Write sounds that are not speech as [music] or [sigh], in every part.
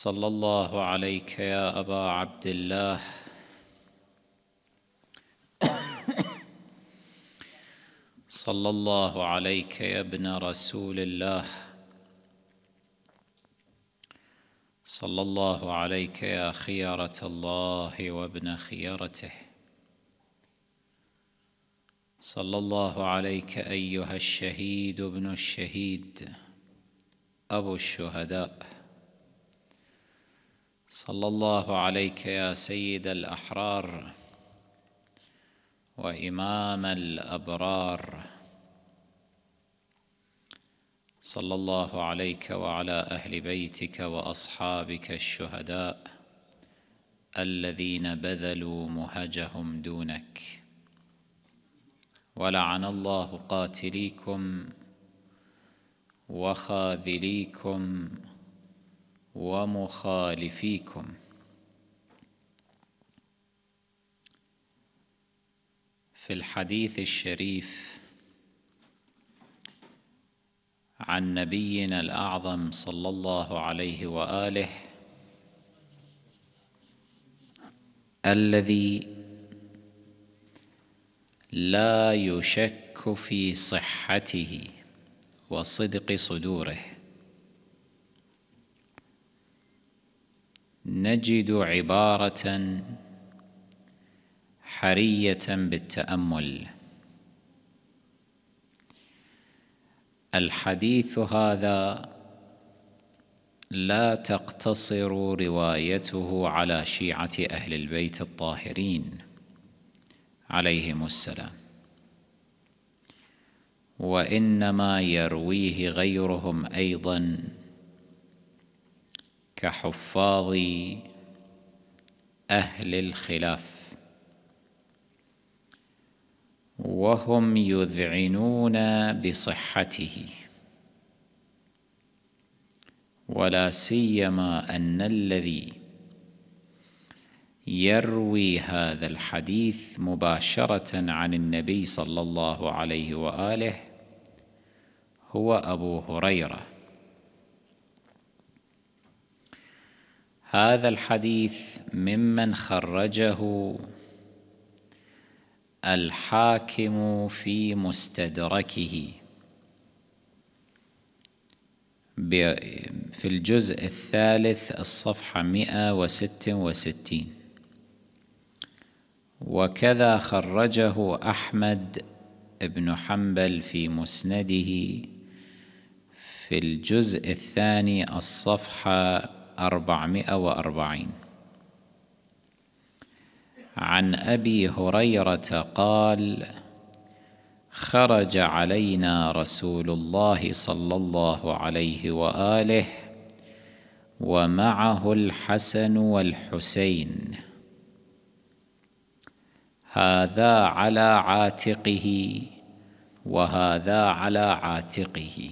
صلى الله عليك يا ابا عبد الله صلى الله عليك يا ابن رسول الله صلى الله عليك يا خيارة الله وابن خيارته صلى الله عليك أيها الشهيد ابن الشهيد أبو الشهداء صلى الله عليك يا سيد الأحرار وإمام الأبرار صلى الله عليك وعلى أهل بيتك وأصحابك الشهداء الذين بذلوا مهجهم دونك ولعن الله قاتليكم وخاذليكم ومخالفيكم في الحديث الشريف عن نبينا الأعظم صلى الله عليه وآله الذي لا يشك في صحته وصدق صدوره نجد عبارة حرية بالتأمل الحديث هذا لا تقتصر روايته على شيعة أهل البيت الطاهرين عليهم السلام وإنما يرويه غيرهم أيضاً كحفاظ أهل الخلاف وهم يذعنون بصحته ولا سيما أن الذي يروي هذا الحديث مباشرة عن النبي صلى الله عليه وآله هو أبو هريره هذا الحديث ممن خرجه الحاكم في مستدركه في الجزء الثالث الصفحة 166 وكذا خرجه أحمد بن حنبل في مسنده في الجزء الثاني الصفحة أربعمائة وأربعين عن أبي هريرة قال خرج علينا رسول الله صلى الله عليه وآله ومعه الحسن والحسين هذا على عاتقه وهذا على عاتقه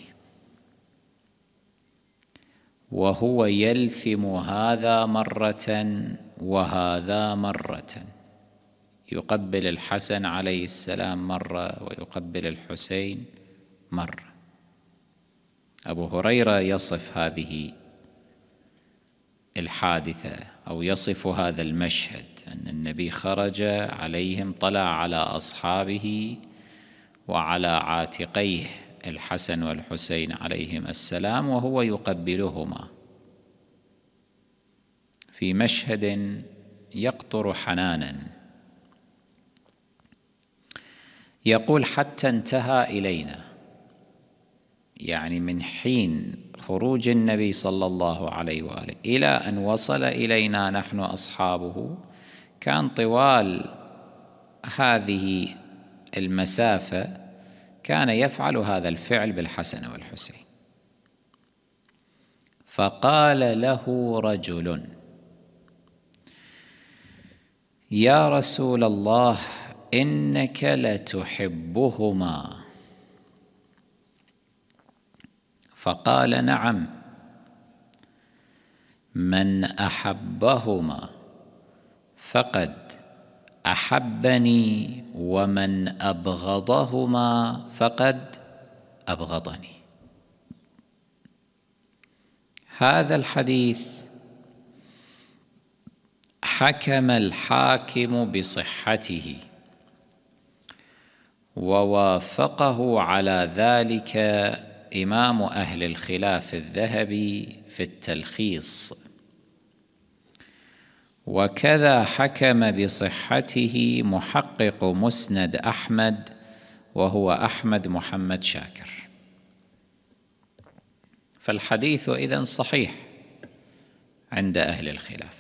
وهو يلثم هذا مرة وهذا مرة يقبل الحسن عليه السلام مرة ويقبل الحسين مرة أبو هريرة يصف هذه الحادثة أو يصف هذا المشهد أن النبي خرج عليهم طلع على أصحابه وعلى عاتقيه الحسن والحسين عليهم السلام وهو يقبلهما في مشهد يقطر حنانا يقول حتى انتهى إلينا يعني من حين خروج النبي صلى الله عليه وآله إلى أن وصل إلينا نحن أصحابه كان طوال هذه المسافة كان يفعل هذا الفعل بالحسن والحسين فقال له رجل يا رسول الله إنك لتحبهما فقال نعم من أحبهما فقد احبني ومن ابغضهما فقد ابغضني هذا الحديث حكم الحاكم بصحته ووافقه على ذلك إمام أهل الخلاف الذهبي في التلخيص وكذا حكم بصحته محقق مسند أحمد وهو أحمد محمد شاكر فالحديث إذا صحيح عند أهل الخلاف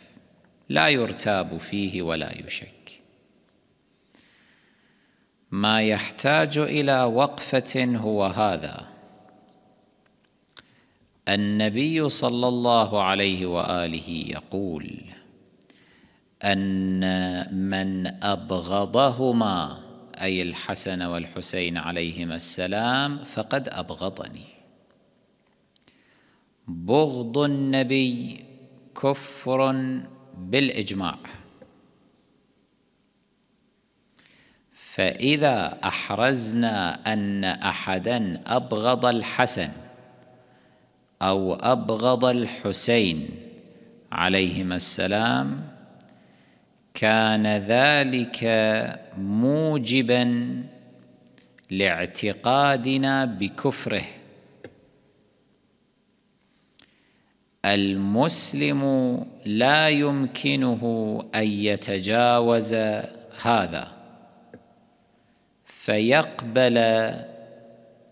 لا يرتاب فيه ولا يشك ما يحتاج إلى وقفة هو هذا النبي صلى الله عليه وآله يقول أن من أبغضهما أي الحسن والحسين عليهما السلام فقد أبغضني بغض النبي كفر بالإجماع فإذا أحرزنا أن أحدا أبغض الحسن أو أبغض الحسين عليهما السلام كان ذلك موجبا لاعتقادنا بكفره المسلم لا يمكنه ان يتجاوز هذا فيقبل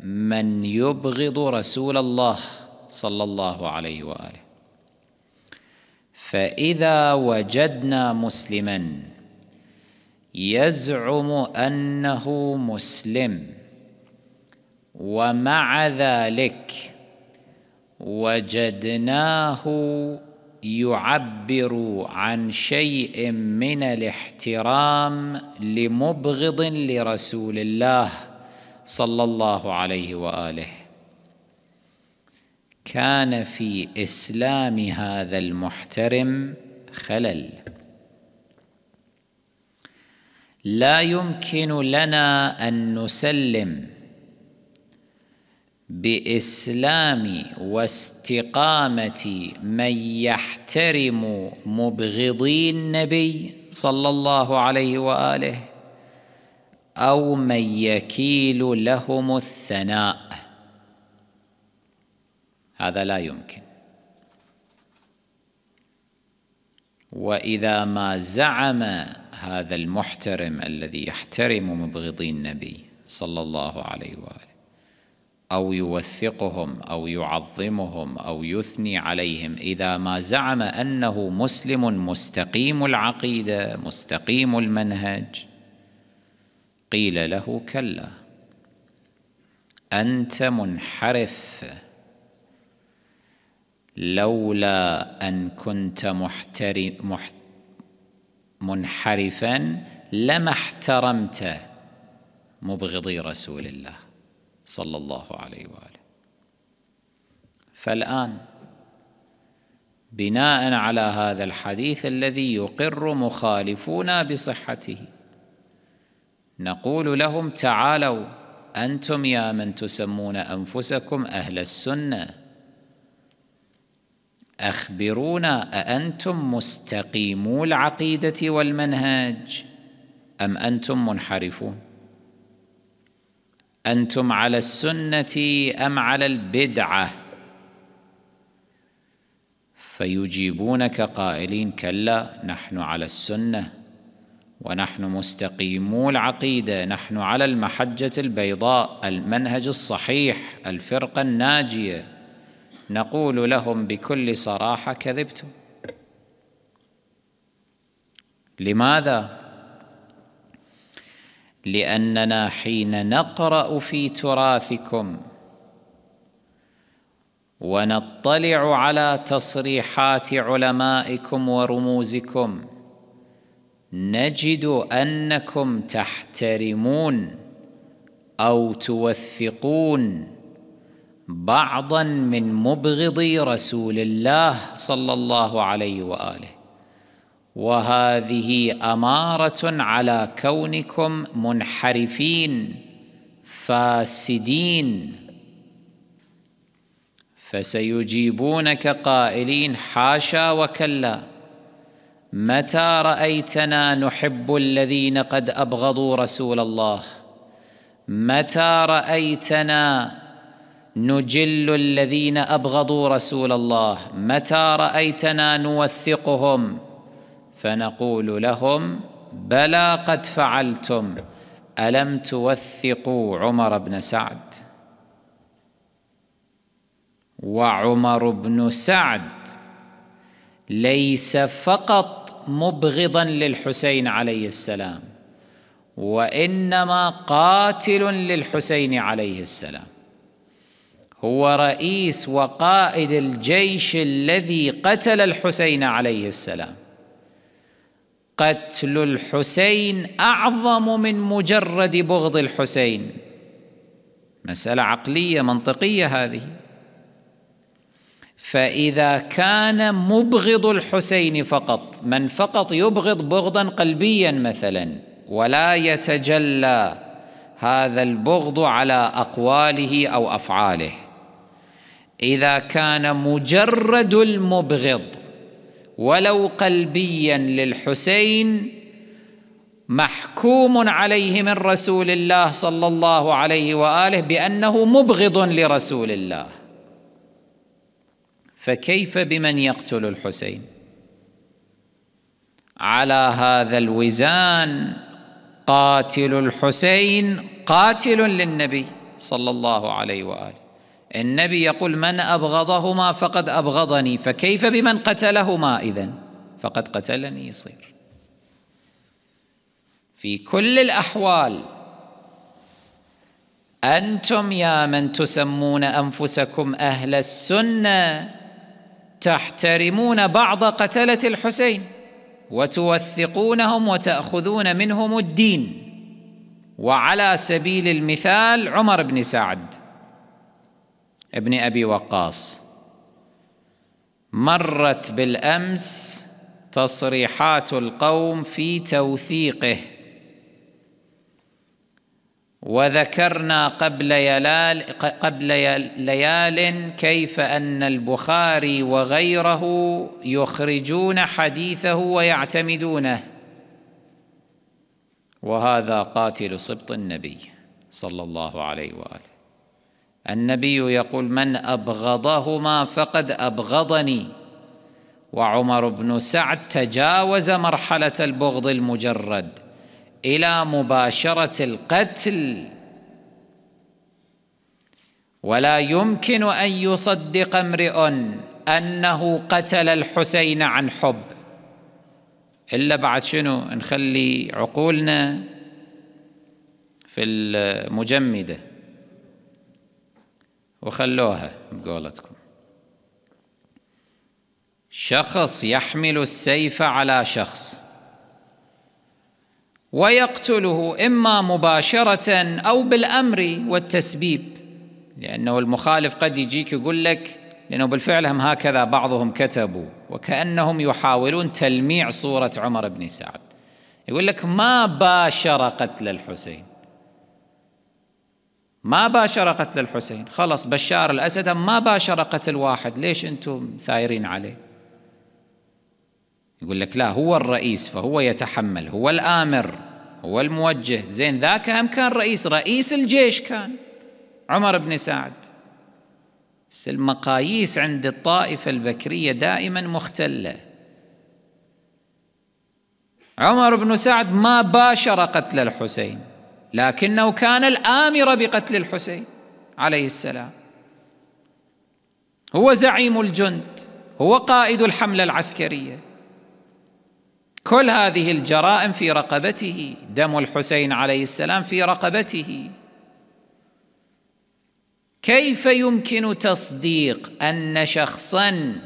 من يبغض رسول الله صلى الله عليه واله فإذا وجدنا مسلما يزعم أنه مسلم ومع ذلك وجدناه يعبر عن شيء من الاحترام لمبغض لرسول الله صلى الله عليه واله كان في اسلام هذا المحترم خلل لا يمكن لنا ان نسلم باسلام واستقامه من يحترم مبغضي النبي صلى الله عليه واله او من يكيل لهم الثناء هذا لا يمكن واذا ما زعم هذا المحترم الذي يحترم مبغضي النبي صلى الله عليه واله او يوثقهم او يعظمهم او يثني عليهم اذا ما زعم انه مسلم مستقيم العقيده مستقيم المنهج قيل له كلا انت منحرف لولا أن كنت محتر محت منحرفا لما احترمت مبغضي رسول الله صلى الله عليه وآله فالآن بناء على هذا الحديث الذي يقر مخالفونا بصحته نقول لهم تعالوا أنتم يا من تسمون أنفسكم أهل السنة أخبرونا أأنتم مستقيمو العقيدة والمنهج أم أنتم منحرفون أنتم على السنة أم على البدعة فيجيبونك قائلين كلا نحن على السنة ونحن مستقيمو العقيدة نحن على المحجة البيضاء المنهج الصحيح الفرقة الناجية نقول لهم بكل صراحه كذبتم لماذا لاننا حين نقرا في تراثكم ونطلع على تصريحات علمائكم ورموزكم نجد انكم تحترمون او توثقون بعضا من مبغض رسول الله صلى الله عليه واله وهذه اماره على كونكم منحرفين فاسدين فسيجيبونك قائلين حاشا وكلا متى رايتنا نحب الذين قد ابغضوا رسول الله متى رايتنا نجل الذين ابغضوا رسول الله متى رايتنا نوثقهم فنقول لهم بلى قد فعلتم الم توثقوا عمر بن سعد وعمر بن سعد ليس فقط مبغضا للحسين عليه السلام وانما قاتل للحسين عليه السلام هو رئيس وقائد الجيش الذي قتل الحسين عليه السلام قتل الحسين اعظم من مجرد بغض الحسين مساله عقليه منطقيه هذه فاذا كان مبغض الحسين فقط من فقط يبغض بغضا قلبيا مثلا ولا يتجلى هذا البغض على اقواله او افعاله اذا كان مجرد المبغض ولو قلبيا للحسين محكوم عليه من رسول الله صلى الله عليه واله بانه مبغض لرسول الله فكيف بمن يقتل الحسين على هذا الوزان قاتل الحسين قاتل للنبي صلى الله عليه واله النبي يقول من أبغضهما فقد أبغضني فكيف بمن قتلهما إذن فقد قتلني يصير في كل الأحوال أنتم يا من تسمون أنفسكم أهل السنة تحترمون بعض قتلة الحسين وتوثقونهم وتأخذون منهم الدين وعلى سبيل المثال عمر بن سعد ابن أبي وقاص مرت بالأمس تصريحات القوم في توثيقه وذكرنا قبل يلال قبل ليال كيف أن البخاري وغيره يخرجون حديثه ويعتمدونه وهذا قاتل سبط النبي صلى الله عليه وآله النبي يقول من أبغضهما فقد أبغضني وعمر بن سعد تجاوز مرحلة البغض المجرد إلى مباشرة القتل ولا يمكن أن يصدق امرئ أنه قتل الحسين عن حب إلا بعد شنو نخلي عقولنا في المجمده وخلوها بقولتكم شخص يحمل السيف على شخص ويقتله إما مباشرة أو بالأمر والتسبيب لأنه المخالف قد يجيك يقول لك لأنه بالفعل هم هكذا بعضهم كتبوا وكأنهم يحاولون تلميع صورة عمر بن سعد يقول لك ما باشر قتل الحسين ما باشر قتل الحسين خلص بشار الأسد ما باشر قتل واحد ليش أنتم ثايرين عليه يقول لك لا هو الرئيس فهو يتحمل هو الآمر هو الموجه زين ذاك أم كان رئيس رئيس الجيش كان عمر بن سعد بس المقاييس عند الطائفة البكرية دائما مختلة عمر بن سعد ما باشر قتل الحسين لكنه كان الامر بقتل الحسين عليه السلام هو زعيم الجند هو قائد الحمله العسكريه كل هذه الجرائم في رقبته دم الحسين عليه السلام في رقبته كيف يمكن تصديق ان شخصا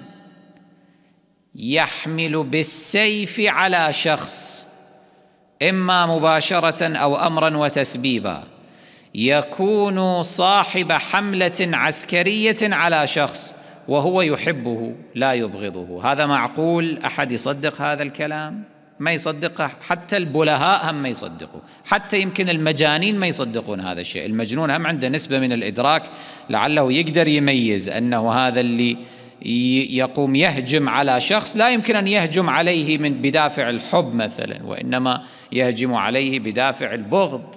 يحمل بالسيف على شخص اما مباشره او امرا وتسبيبا يكون صاحب حمله عسكريه على شخص وهو يحبه لا يبغضه هذا معقول احد يصدق هذا الكلام ما يصدقه حتى البلهاء هم ما يصدقوا حتى يمكن المجانين ما يصدقون هذا الشيء المجنون هم عنده نسبه من الادراك لعله يقدر يميز انه هذا اللي يقوم يهجم على شخص لا يمكن أن يهجم عليه من بدافع الحب مثلا وإنما يهجم عليه بدافع البغض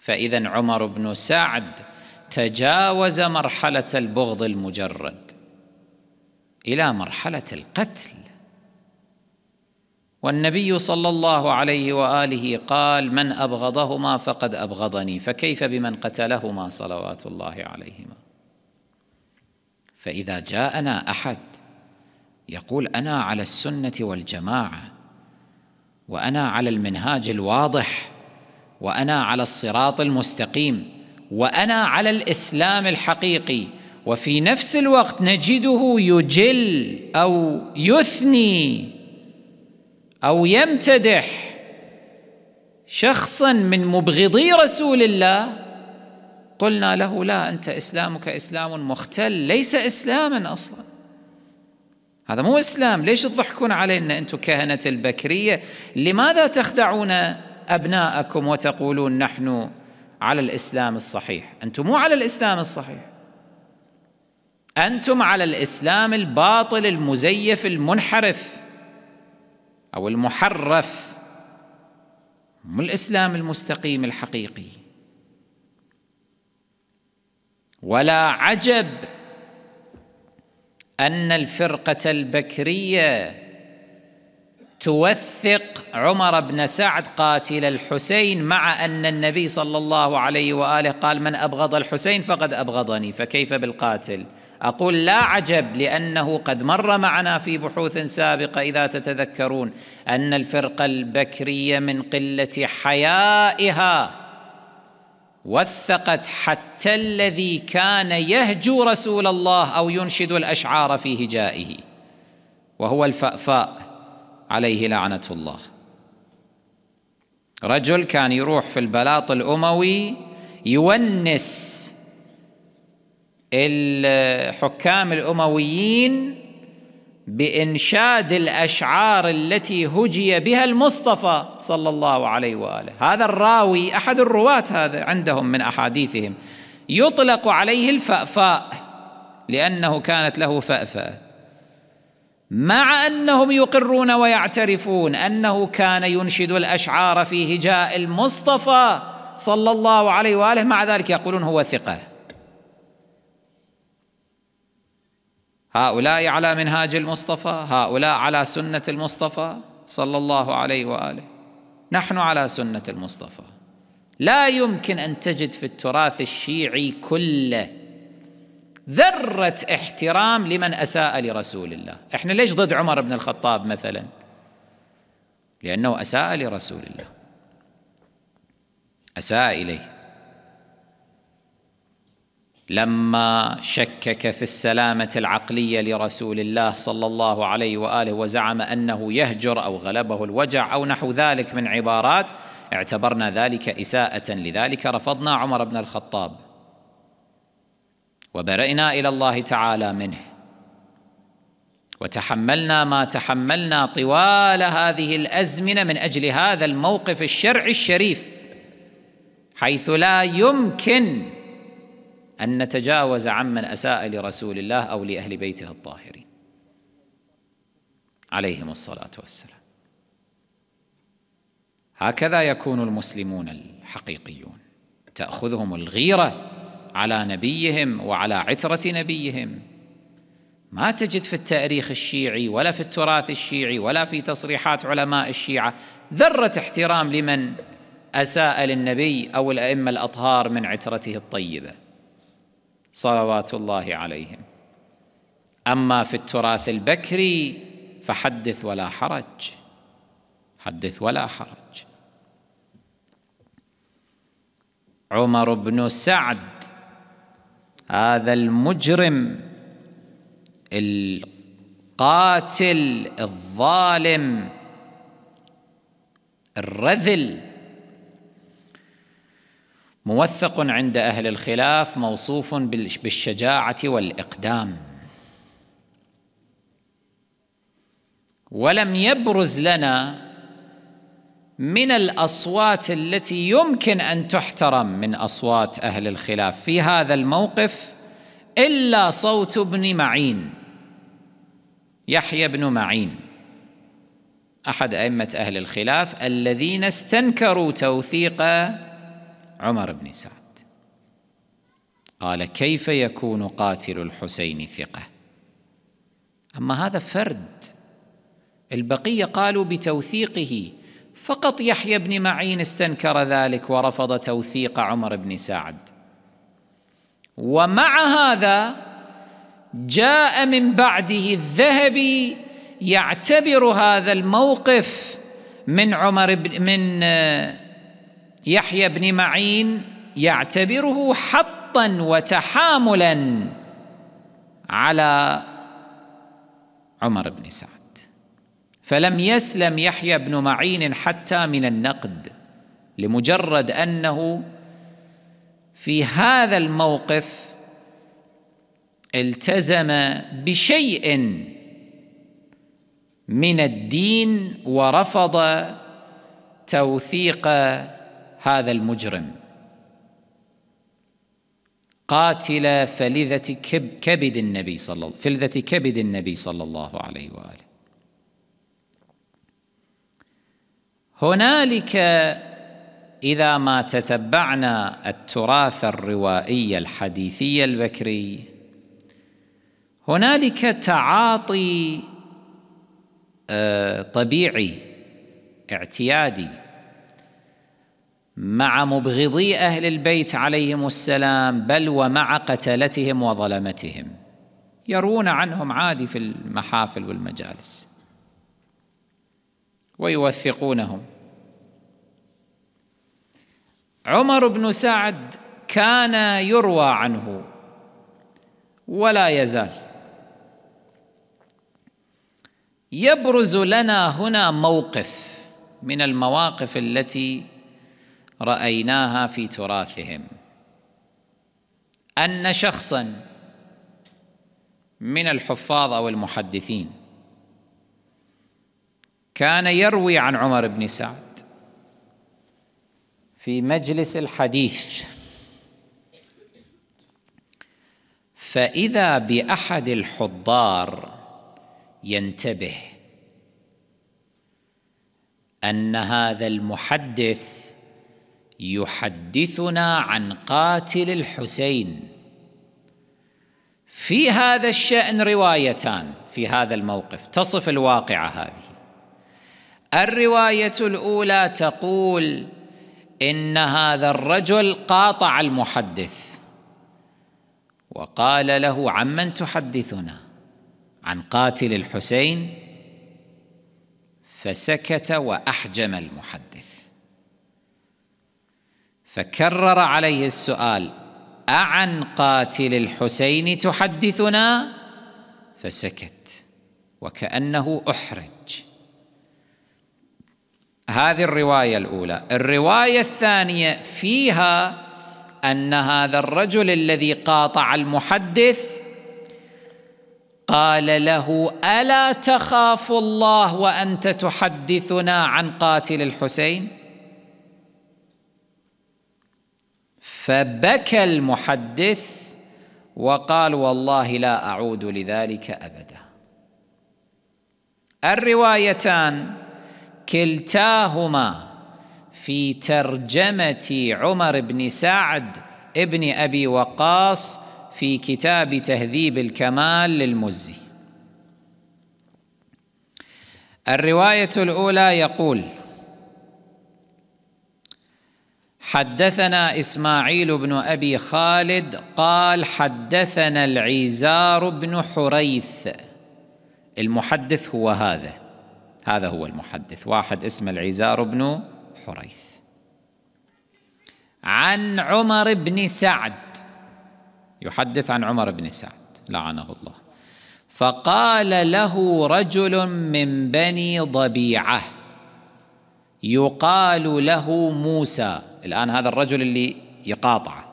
فإذا عمر بن سعد تجاوز مرحلة البغض المجرد إلى مرحلة القتل والنبي صلى الله عليه واله قال من ابغضهما فقد ابغضني فكيف بمن قتلهما صلوات الله عليهما فاذا جاءنا احد يقول انا على السنه والجماعه وانا على المنهاج الواضح وانا على الصراط المستقيم وانا على الاسلام الحقيقي وفي نفس الوقت نجده يجل او يثني او يمتدح شخصا من مبغضي رسول الله قلنا له لا انت اسلامك اسلام مختل ليس اسلاما اصلا هذا مو اسلام ليش تضحكون علينا انتم كهنه البكريه لماذا تخدعون ابناءكم وتقولون نحن على الاسلام الصحيح انتم مو على الاسلام الصحيح انتم على الاسلام الباطل المزيف المنحرف أو المحرف مو الإسلام المستقيم الحقيقي ولا عجب أن الفرقة البكرية توثق عمر بن سعد قاتل الحسين مع أن النبي صلى الله عليه وآله قال من أبغض الحسين فقد أبغضني فكيف بالقاتل؟ اقول لا عجب لانه قد مر معنا في بحوث سابقه اذا تتذكرون ان الفرقه البكريه من قله حيائها وثقت حتى الذي كان يهجو رسول الله او ينشد الاشعار في هجائه وهو الفأفاء عليه لعنه الله رجل كان يروح في البلاط الاموي يونس الحكام الامويين بانشاد الاشعار التي هجي بها المصطفى صلى الله عليه واله هذا الراوي احد الرواه هذا عندهم من احاديثهم يطلق عليه الفأفاء لانه كانت له فأفاء مع انهم يقرون ويعترفون انه كان ينشد الاشعار في هجاء المصطفى صلى الله عليه واله مع ذلك يقولون هو ثقه هؤلاء على منهاج المصطفى هؤلاء على سنة المصطفى صلى الله عليه وآله نحن على سنة المصطفى لا يمكن أن تجد في التراث الشيعي كله ذرة احترام لمن أساء لرسول الله احنا ليش ضد عمر بن الخطاب مثلا لأنه أساء لرسول الله أساء إليه لما شكك في السلامه العقليه لرسول الله صلى الله عليه واله وزعم انه يهجر او غلبه الوجع او نحو ذلك من عبارات اعتبرنا ذلك اساءه لذلك رفضنا عمر بن الخطاب وبرئنا الى الله تعالى منه وتحملنا ما تحملنا طوال هذه الازمنه من اجل هذا الموقف الشرعي الشريف حيث لا يمكن ان نتجاوز عمن اساء لرسول الله او لاهل بيته الطاهرين عليهم الصلاه والسلام هكذا يكون المسلمون الحقيقيون تاخذهم الغيره على نبيهم وعلى عتره نبيهم ما تجد في التاريخ الشيعي ولا في التراث الشيعي ولا في تصريحات علماء الشيعه ذره احترام لمن اساء للنبي او الائمه الاطهار من عترته الطيبه صلوات الله عليهم أما في التراث البكري فحدث ولا حرج حدث ولا حرج عمر بن سعد هذا المجرم القاتل الظالم الرذل موثق عند اهل الخلاف موصوف بالشجاعه والاقدام ولم يبرز لنا من الاصوات التي يمكن ان تحترم من اصوات اهل الخلاف في هذا الموقف الا صوت ابن معين يحيى بن معين احد ائمه اهل الخلاف الذين استنكروا توثيق عمر بن سعد قال كيف يكون قاتل الحسين ثقه اما هذا فرد البقيه قالوا بتوثيقه فقط يحيى بن معين استنكر ذلك ورفض توثيق عمر بن سعد ومع هذا جاء من بعده الذهبي يعتبر هذا الموقف من عمر بن من آه، يحيى بن معين يعتبره حطا وتحاملا على عمر بن سعد فلم يسلم يحيى بن معين حتى من النقد لمجرد انه في هذا الموقف التزم بشيء من الدين ورفض توثيق هذا المجرم قاتل فلذة كبد النبي صلى الله فلذة كبد النبي صلى الله عليه وآله هنالك إذا ما تتبعنا التراث الروائي الحديثي البكري هنالك تعاطي آه، طبيعي اعتيادي مع مبغضي اهل البيت عليهم السلام بل ومع قتلتهم وظلمتهم يرون عنهم عادي في المحافل والمجالس ويوثقونهم عمر بن سعد كان يروى عنه ولا يزال يبرز لنا هنا موقف من المواقف التي رايناها في تراثهم ان شخصا من الحفاظ او المحدثين كان يروي عن عمر بن سعد في مجلس الحديث فاذا باحد الحضار ينتبه ان هذا المحدث يحدثنا عن قاتل الحسين في هذا الشأن روايتان في هذا الموقف تصف الواقعة هذه الرواية الأولى تقول إن هذا الرجل قاطع المحدث وقال له عمن تحدثنا عن قاتل الحسين فسكت وأحجم المحدث فكرر عليه السؤال اعن قاتل الحسين تحدثنا فسكت وكانه احرج هذه الروايه الاولى الروايه الثانيه فيها ان هذا الرجل الذي قاطع المحدث قال له الا تخاف الله وانت تحدثنا عن قاتل الحسين فبكى المحدث وقال والله لا أعود لذلك أبدا الروايتان كلتاهما في ترجمة عمر بن سعد ابن أبي وقاص في كتاب تهذيب الكمال للمزي الرواية الأولى يقول حدثنا اسماعيل بن ابي خالد قال حدثنا العزار بن حريث المحدث هو هذا هذا هو المحدث واحد اسمه العزار بن حريث عن عمر بن سعد يحدث عن عمر بن سعد لعنه الله فقال له رجل من بني ضبيعه يقال له موسى الآن هذا الرجل اللي يقاطعه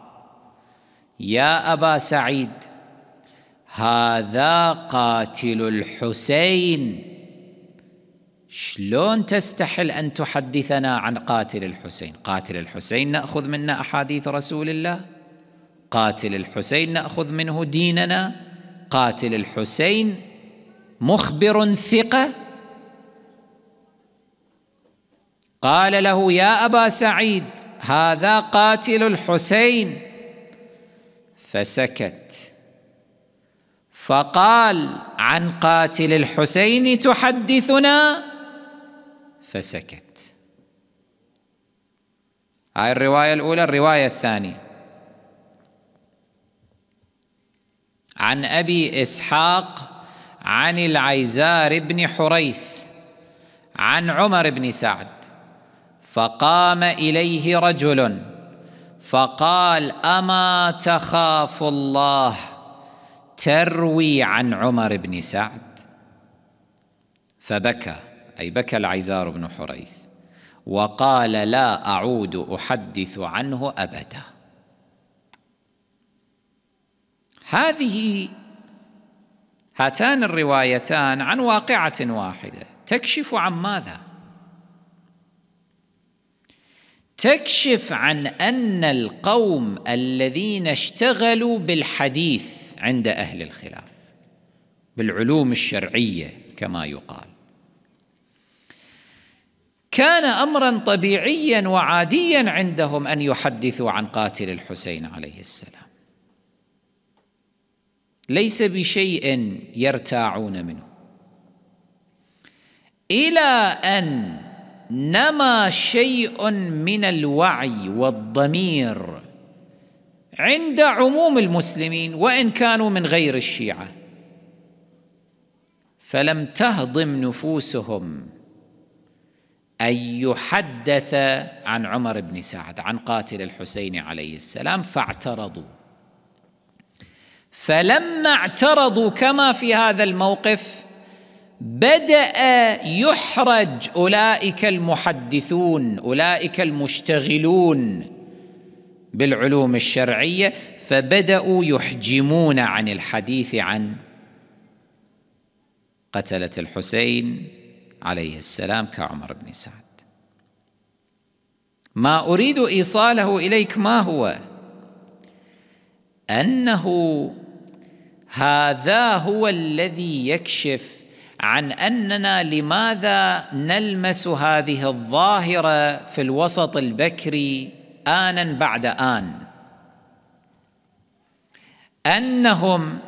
يا أبا سعيد هذا قاتل الحسين شلون تستحل أن تحدثنا عن قاتل الحسين قاتل الحسين نأخذ منه أحاديث رسول الله قاتل الحسين نأخذ منه ديننا قاتل الحسين مخبر ثقة قال له يا أبا سعيد هذا قاتل الحسين فسكت فقال عن قاتل الحسين تحدثنا فسكت هاي الرواية الأولى الرواية الثانية عن أبي إسحاق عن العيزار بن حريث عن عمر بن سعد فقام اليه رجل فقال اما تخاف الله تروي عن عمر بن سعد فبكى اي بكى العزار بن حريث وقال لا اعود احدث عنه ابدا هذه هاتان الروايتان عن واقعه واحده تكشف عن ماذا تكشف عن ان القوم الذين اشتغلوا بالحديث عند اهل الخلاف بالعلوم الشرعيه كما يقال كان امرا طبيعيا وعاديا عندهم ان يحدثوا عن قاتل الحسين عليه السلام ليس بشيء يرتاعون منه الى ان نما شيء من الوعي والضمير عند عموم المسلمين وان كانوا من غير الشيعه فلم تهضم نفوسهم ان يحدث عن عمر بن سعد عن قاتل الحسين عليه السلام فاعترضوا فلما اعترضوا كما في هذا الموقف بدا يحرج اولئك المحدثون اولئك المشتغلون بالعلوم الشرعيه فبداوا يحجمون عن الحديث عن قتله الحسين عليه السلام كعمر بن سعد ما اريد ايصاله اليك ما هو انه هذا هو الذي يكشف عن اننا لماذا نلمس هذه الظاهره في الوسط البكري انا بعد ان انهم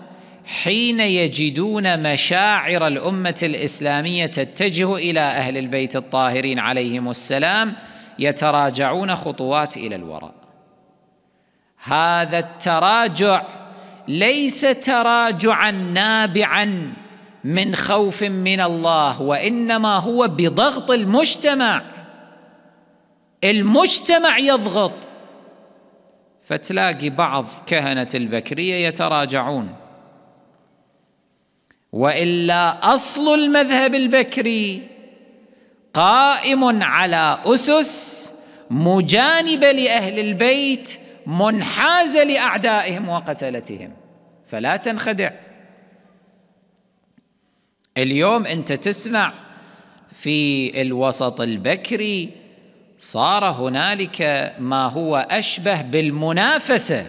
حين يجدون مشاعر الامه الاسلاميه تتجه الى اهل البيت الطاهرين عليهم السلام يتراجعون خطوات الى الوراء هذا التراجع ليس تراجعا نابعا من خوف من الله وانما هو بضغط المجتمع المجتمع يضغط فتلاقي بعض كهنه البكريه يتراجعون والا اصل المذهب البكري قائم على اسس مجانبه لاهل البيت منحازه لاعدائهم وقتلتهم فلا تنخدع اليوم انت تسمع في الوسط البكري صار هنالك ما هو اشبه بالمنافسه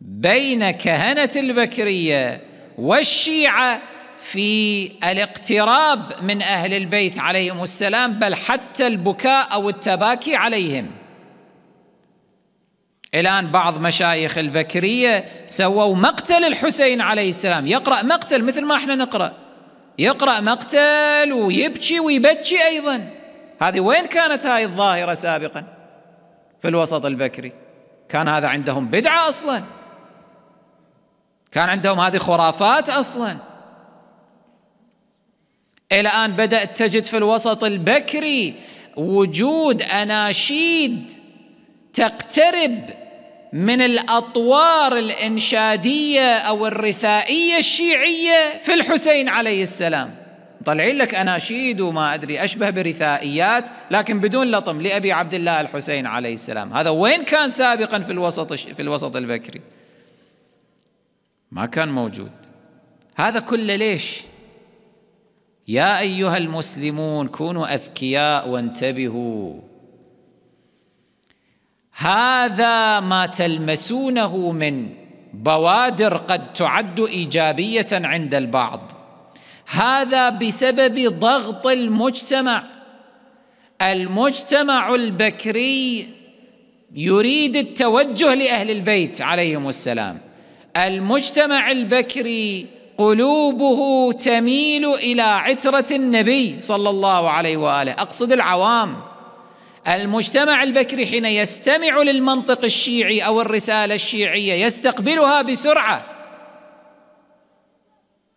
بين كهنه البكريه والشيعه في الاقتراب من اهل البيت عليهم السلام بل حتى البكاء او التباكي عليهم الآن بعض مشايخ البكرية سووا مقتل الحسين عليه السلام يقرأ مقتل مثل ما احنا نقرأ يقرأ مقتل ويبكي ويبكي أيضا هذه وين كانت هاي الظاهرة سابقا في الوسط البكري كان هذا عندهم بدعة أصلا كان عندهم هذه خرافات أصلا الآن بدأت تجد في الوسط البكري وجود أناشيد تقترب من الاطوار الانشاديه او الرثائيه الشيعيه في الحسين عليه السلام طلعين لك اناشيد وما ادري اشبه برثائيات لكن بدون لطم لابي عبد الله الحسين عليه السلام هذا وين كان سابقا في الوسط في الوسط البكري ما كان موجود هذا كله ليش يا ايها المسلمون كونوا اذكياء وانتبهوا هذا ما تلمسونه من بوادر قد تعد ايجابيه عند البعض هذا بسبب ضغط المجتمع المجتمع البكري يريد التوجه لاهل البيت عليهم السلام المجتمع البكري قلوبه تميل الى عتره النبي صلى الله عليه واله اقصد العوام المجتمع البكري حين يستمع للمنطق الشيعي او الرساله الشيعيه يستقبلها بسرعه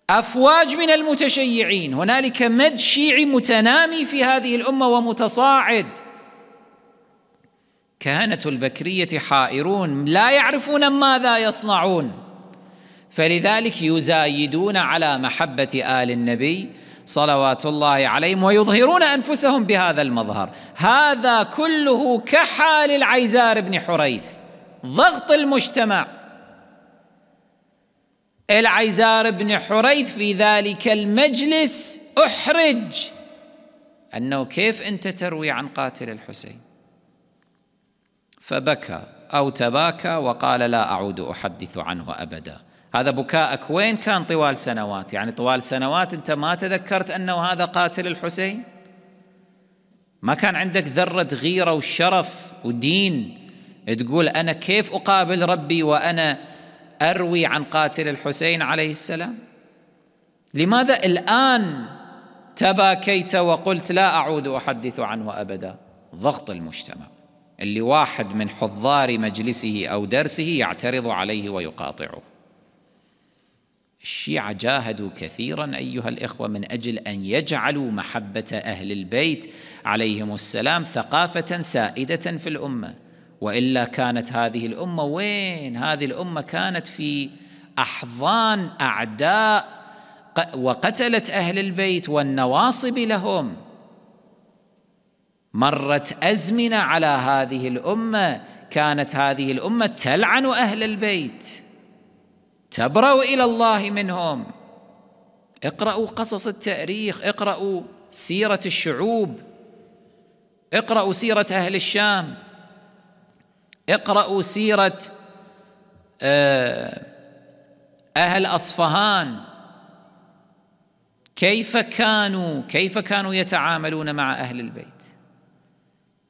افواج من المتشيعين هنالك مد شيعي متنامي في هذه الامه ومتصاعد كهنه البكريه حائرون لا يعرفون ماذا يصنعون فلذلك يزايدون على محبه ال النبي صلوات الله عليهم ويظهرون انفسهم بهذا المظهر هذا كله كحال العيزار بن حريث ضغط المجتمع العيزار بن حريث في ذلك المجلس احرج انه كيف انت تروي عن قاتل الحسين فبكى او تباكى وقال لا اعود احدث عنه ابدا هذا بكائك وين كان طوال سنوات يعني طوال سنوات أنت ما تذكرت أنه هذا قاتل الحسين ما كان عندك ذرة غيرة وشرف ودين تقول أنا كيف أقابل ربي وأنا أروي عن قاتل الحسين عليه السلام لماذا الآن تباكيت وقلت لا أعود أحدث عنه أبدا ضغط المجتمع اللي واحد من حضار مجلسه أو درسه يعترض عليه ويقاطعه الشيعة جاهدوا كثيرا أيها الإخوة من أجل أن يجعلوا محبة أهل البيت عليهم السلام ثقافة سائدة في الأمة وإلا كانت هذه الأمة وين؟ هذه الأمة كانت في أحضان أعداء وقتلت أهل البيت والنواصب لهم مرت أزمنة على هذه الأمة كانت هذه الأمة تلعن أهل البيت تبرأوا إلى الله منهم اقرأوا قصص التاريخ اقرأوا سيرة الشعوب اقرأوا سيرة أهل الشام اقرأوا سيرة آه، أهل أصفهان كيف كانوا كيف كانوا يتعاملون مع أهل البيت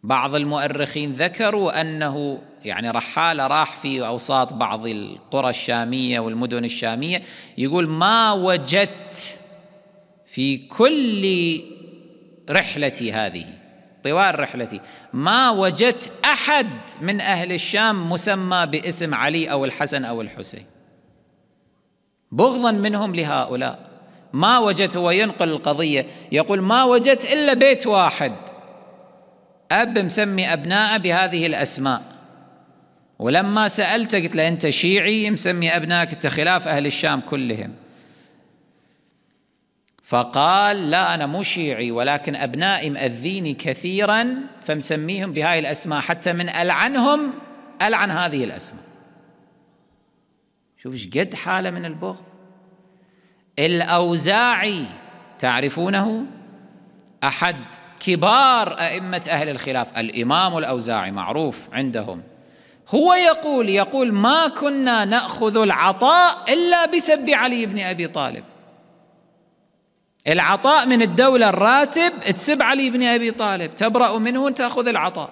بعض المؤرخين ذكروا انه يعني رحاله راح في اوساط بعض القرى الشاميه والمدن الشاميه يقول ما وجدت في كل رحلتي هذه طوال رحلتي ما وجدت احد من اهل الشام مسمى باسم علي او الحسن او الحسين بغضا منهم لهؤلاء ما وجدت هو ينقل القضيه يقول ما وجدت الا بيت واحد أب مسمي أبناءه بهذه الأسماء ولما سألته قلت له أنت شيعي مسمي أبنائك أنت خلاف أهل الشام كلهم فقال لا أنا مو شيعي ولكن أبنائي مأذيني كثيرا فمسميهم بهاي الأسماء حتى من ألعنهم ألعن هذه الأسماء شوف ايش قد حالة من البغض الأوزاعي تعرفونه أحد كبار أئمة أهل الخلاف الإمام الأوزاعي معروف عندهم هو يقول يقول ما كنا نأخذ العطاء إلا بسب علي بن أبي طالب العطاء من الدولة الراتب تسب علي بن أبي طالب تبرأ منه تأخذ العطاء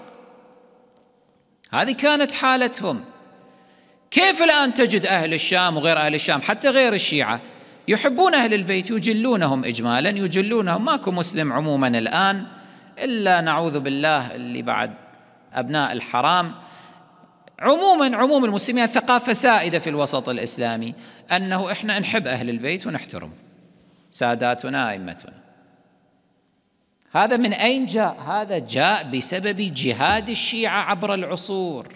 هذه كانت حالتهم كيف الآن تجد أهل الشام وغير أهل الشام حتى غير الشيعة يحبون أهل البيت يجلونهم إجمالا يجلونهم ماكو مسلم عموما الآن إلا نعوذ بالله اللي بعد أبناء الحرام عموما عموم المسلمين ثقافة سائدة في الوسط الإسلامي أنه إحنا نحب أهل البيت ونحترم ساداتنا أئمتنا هذا من أين جاء؟ هذا جاء بسبب جهاد الشيعة عبر العصور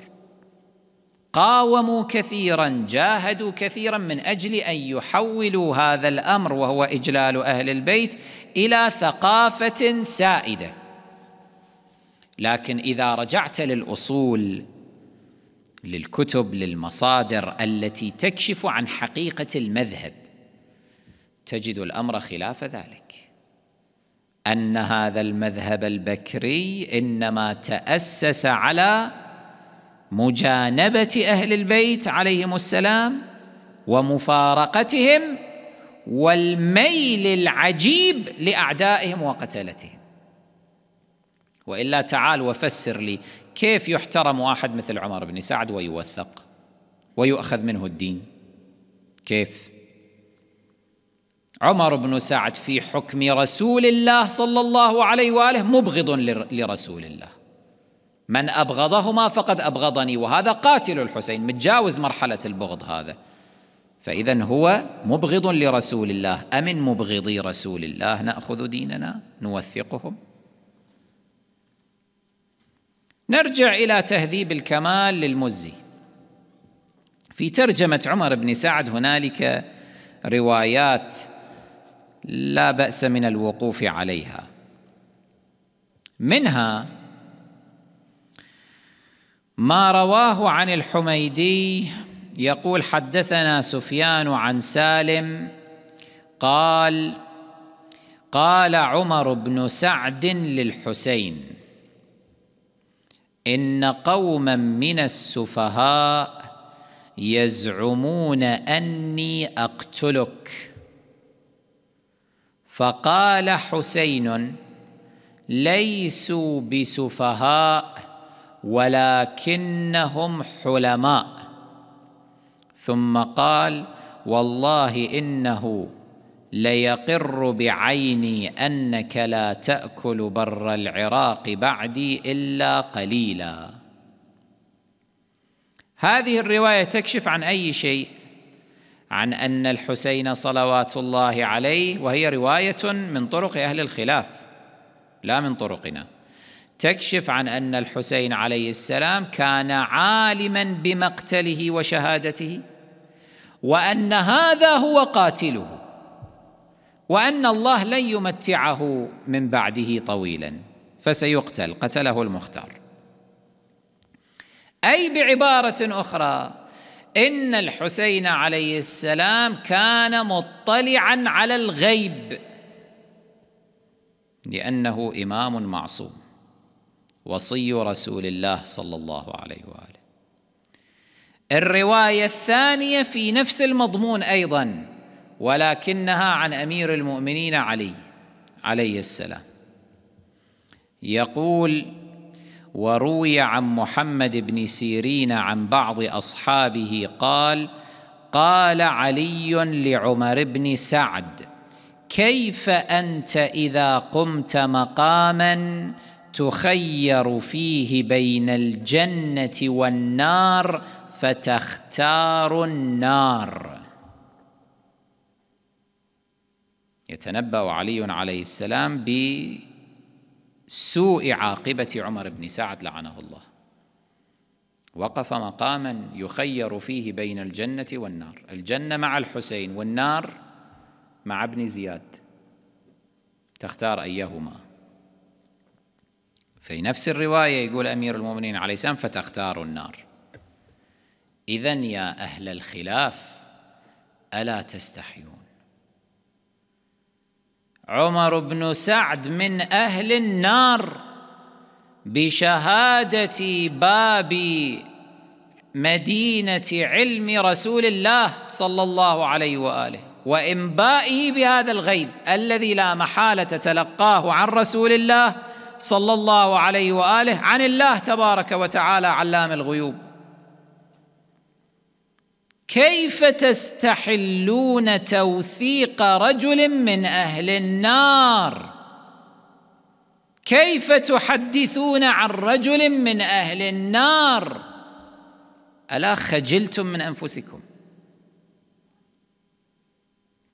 قاوموا كثيرا جاهدوا كثيرا من أجل أن يحولوا هذا الأمر وهو إجلال أهل البيت إلى ثقافة سائدة لكن اذا رجعت للاصول للكتب للمصادر التي تكشف عن حقيقه المذهب تجد الامر خلاف ذلك ان هذا المذهب البكري انما تاسس على مجانبه اهل البيت عليهم السلام ومفارقتهم والميل العجيب لاعدائهم وقتلتهم والا تعال وفسر لي كيف يحترم واحد مثل عمر بن سعد ويوثق ويؤخذ منه الدين كيف عمر بن سعد في حكم رسول الله صلى الله عليه واله مبغض لرسول الله من ابغضهما فقد ابغضني وهذا قاتل الحسين متجاوز مرحله البغض هذا فاذا هو مبغض لرسول الله امن مبغضي رسول الله ناخذ ديننا نوثقهم نرجع إلى تهذيب الكمال للمزي في ترجمة عمر بن سعد هنالك روايات لا بأس من الوقوف عليها منها ما رواه عن الحميدي يقول حدثنا سفيان عن سالم قال قال عمر بن سعد للحسين ان قوما من السفهاء يزعمون اني اقتلك فقال حسين ليسوا بسفهاء ولكنهم حلماء ثم قال والله انه ليقر بعيني انك لا تاكل بر العراق بعدي الا قليلا هذه الروايه تكشف عن اي شيء عن ان الحسين صلوات الله عليه وهي روايه من طرق اهل الخلاف لا من طرقنا تكشف عن ان الحسين عليه السلام كان عالما بمقتله وشهادته وان هذا هو قاتله وان الله لن يمتعه من بعده طويلا فسيقتل قتله المختار اي بعباره اخرى ان الحسين عليه السلام كان مطلعا على الغيب لانه امام معصوم وصي رسول الله صلى الله عليه واله الروايه الثانيه في نفس المضمون ايضا ولكنها عن امير المؤمنين علي عليه السلام يقول وروي عن محمد بن سيرين عن بعض اصحابه قال قال علي لعمر بن سعد كيف انت اذا قمت مقاما تخير فيه بين الجنه والنار فتختار النار يتنبأ علي عليه السلام بسوء عاقبة عمر بن سعد لعنه الله وقف مقاما يخير فيه بين الجنة والنار الجنة مع الحسين والنار مع ابن زياد تختار أيهما في نفس الرواية يقول أمير المؤمنين عليه السلام فتختار النار إذا يا أهل الخلاف ألا تستحيون عمر بن سعد من أهل النار بشهادة باب مدينة علم رسول الله صلى الله عليه وآله وإنبائه بهذا الغيب الذي لا محالة تلقاه عن رسول الله صلى الله عليه وآله عن الله تبارك وتعالى علام الغيوب كيف تستحلون توثيق رجل من اهل النار كيف تحدثون عن رجل من اهل النار الا خجلتم من انفسكم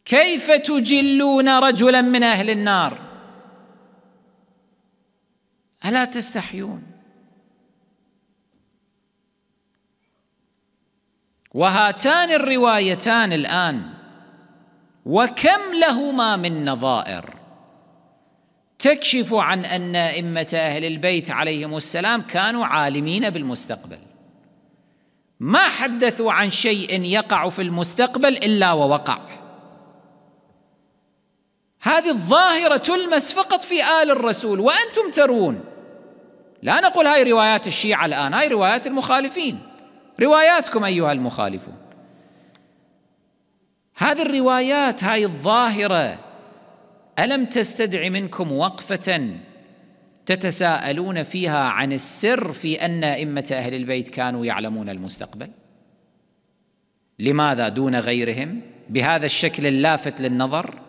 كيف تجلون رجلا من اهل النار الا تستحيون وهاتان الروايتان الآن وكم لهما من نظائر تكشف عن أن أئمة أهل البيت عليهم السلام كانوا عالمين بالمستقبل ما حدثوا عن شيء يقع في المستقبل إلا ووقع هذه الظاهرة تلمس فقط في آل الرسول وأنتم ترون لا نقول هاي روايات الشيعة الآن هاي روايات المخالفين رواياتكم ايها المخالفون هذه الروايات هاي الظاهره الم تستدعي منكم وقفه تتساءلون فيها عن السر في ان ائمه اهل البيت كانوا يعلمون المستقبل لماذا دون غيرهم بهذا الشكل اللافت للنظر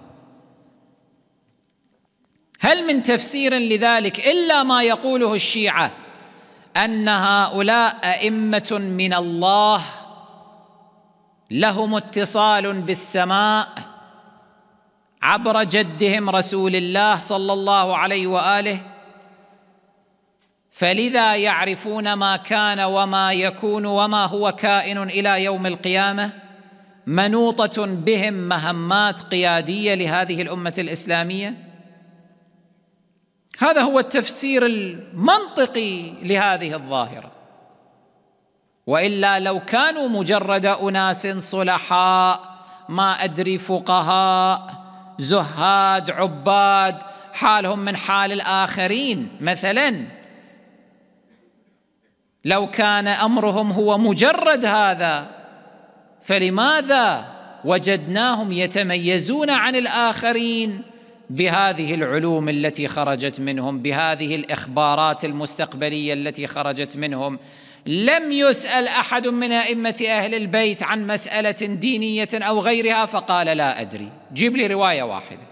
هل من تفسير لذلك الا ما يقوله الشيعه ان هؤلاء ائمه من الله لهم اتصال بالسماء عبر جدهم رسول الله صلى الله عليه واله فلذا يعرفون ما كان وما يكون وما هو كائن الى يوم القيامه منوطه بهم مهمات قياديه لهذه الامه الاسلاميه هذا هو التفسير المنطقي لهذه الظاهره والا لو كانوا مجرد اناس صلحاء ما ادري فقهاء زهاد عباد حالهم من حال الاخرين مثلا لو كان امرهم هو مجرد هذا فلماذا وجدناهم يتميزون عن الاخرين بهذه العلوم التي خرجت منهم بهذه الاخبارات المستقبليه التي خرجت منهم لم يسال احد من ائمه اهل البيت عن مساله دينيه او غيرها فقال لا ادري جيب لي روايه واحده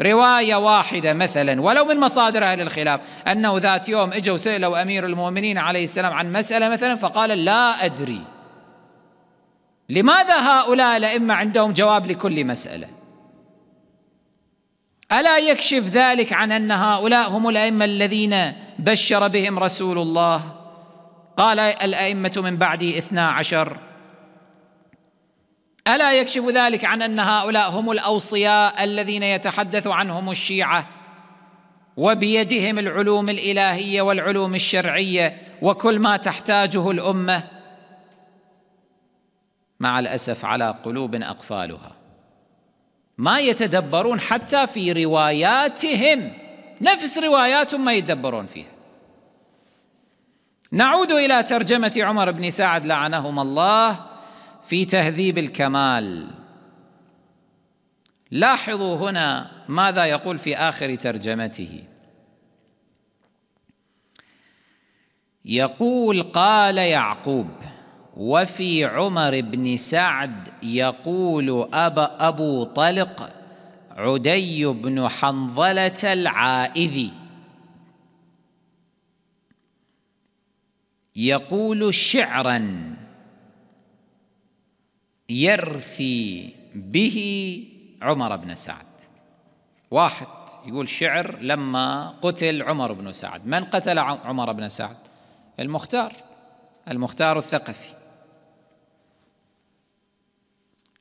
روايه واحده مثلا ولو من مصادر اهل الخلاف انه ذات يوم اجوا سالوا امير المؤمنين عليه السلام عن مساله مثلا فقال لا ادري لماذا هؤلاء الائمه عندهم جواب لكل مساله الا يكشف ذلك عن ان هؤلاء هم الائمه الذين بشر بهم رسول الله قال الائمه من بعدي اثنا عشر الا يكشف ذلك عن ان هؤلاء هم الاوصياء الذين يتحدث عنهم الشيعه وبيدهم العلوم الالهيه والعلوم الشرعيه وكل ما تحتاجه الامه مع الاسف على قلوب اقفالها ما يتدبرون حتى في رواياتهم نفس رواياتهم ما يتدبرون فيها نعود الى ترجمه عمر بن سعد لعنهما الله في تهذيب الكمال لاحظوا هنا ماذا يقول في اخر ترجمته يقول قال يعقوب وفي عمر بن سعد يقول أبا أبو طلق عدي بن حنظلة العائذي يقول شعرا يرثي به عمر بن سعد واحد يقول شعر لما قتل عمر بن سعد من قتل عمر بن سعد المختار المختار الثقفي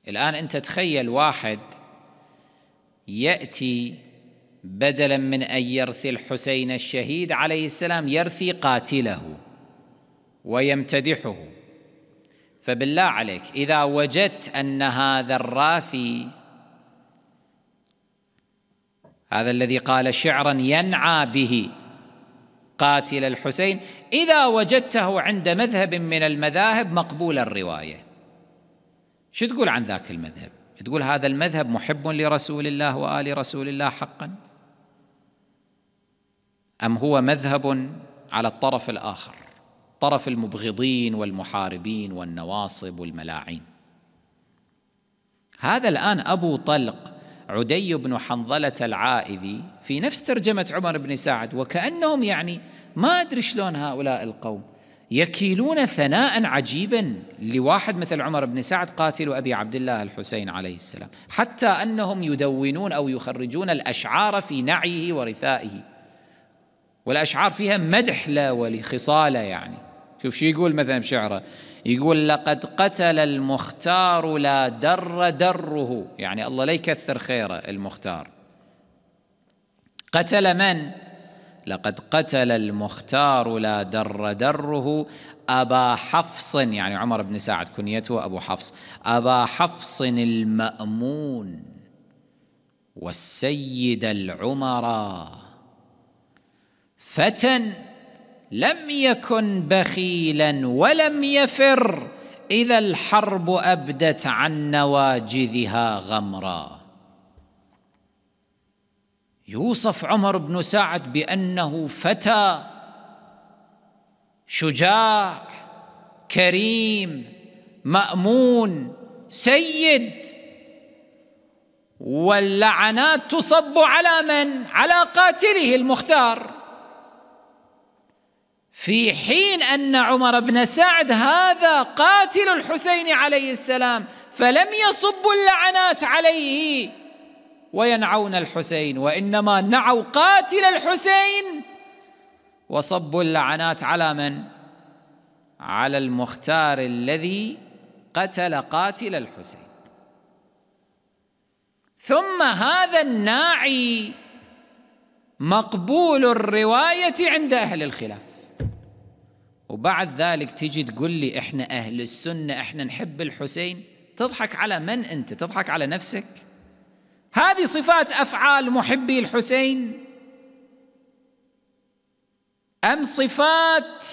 الآن أنت تخيل واحد يأتي بدلا من أن يرثي الحسين الشهيد عليه السلام يرثي قاتله ويمتدحه فبالله عليك إذا وجدت أن هذا الراثي هذا الذي قال شعرا ينعى به قاتل الحسين إذا وجدته عند مذهب من المذاهب مقبول الرواية شو تقول عن ذاك المذهب تقول هذا المذهب محب لرسول الله وآل رسول الله حقا أم هو مذهب على الطرف الآخر طرف المبغضين والمحاربين والنواصب والملاعين هذا الآن أبو طلق عدي بن حنظلة العائذي في نفس ترجمة عمر بن سعد وكأنهم يعني ما أدري شلون هؤلاء القوم يكيلون ثناء عجيبا لواحد مثل عمر بن سعد قاتل ابي عبد الله الحسين عليه السلام حتى انهم يدونون او يخرجون الاشعار في نعيه ورثائه والاشعار فيها مدح له ولخصاله يعني شوف شو يقول مثلا بشعره يقول لقد قتل المختار لا در دره يعني الله لا يكثر خيره المختار قتل من لقد قتل المختار لا در دره أبا حفص يعني عمر بن سعد كنيته أبو حفص أبا حفص المأمون والسيد العمرا فتى لم يكن بخيلا ولم يفر إذا الحرب أبدت عن نواجذها غمرًا يوصف عمر بن سعد بأنه فتى شجاع كريم مأمون سيد واللعنات تصب على من؟ على قاتله المختار في حين أن عمر بن سعد هذا قاتل الحسين عليه السلام فلم يصب اللعنات عليه وينعون الحسين وانما نعوا قاتل الحسين وصبوا اللعنات على من على المختار الذي قتل قاتل الحسين ثم هذا الناعي مقبول الروايه عند اهل الخلاف وبعد ذلك تجي تقول لي احنا اهل السنه احنا نحب الحسين تضحك على من انت تضحك على نفسك هذه صفات افعال محبي الحسين ام صفات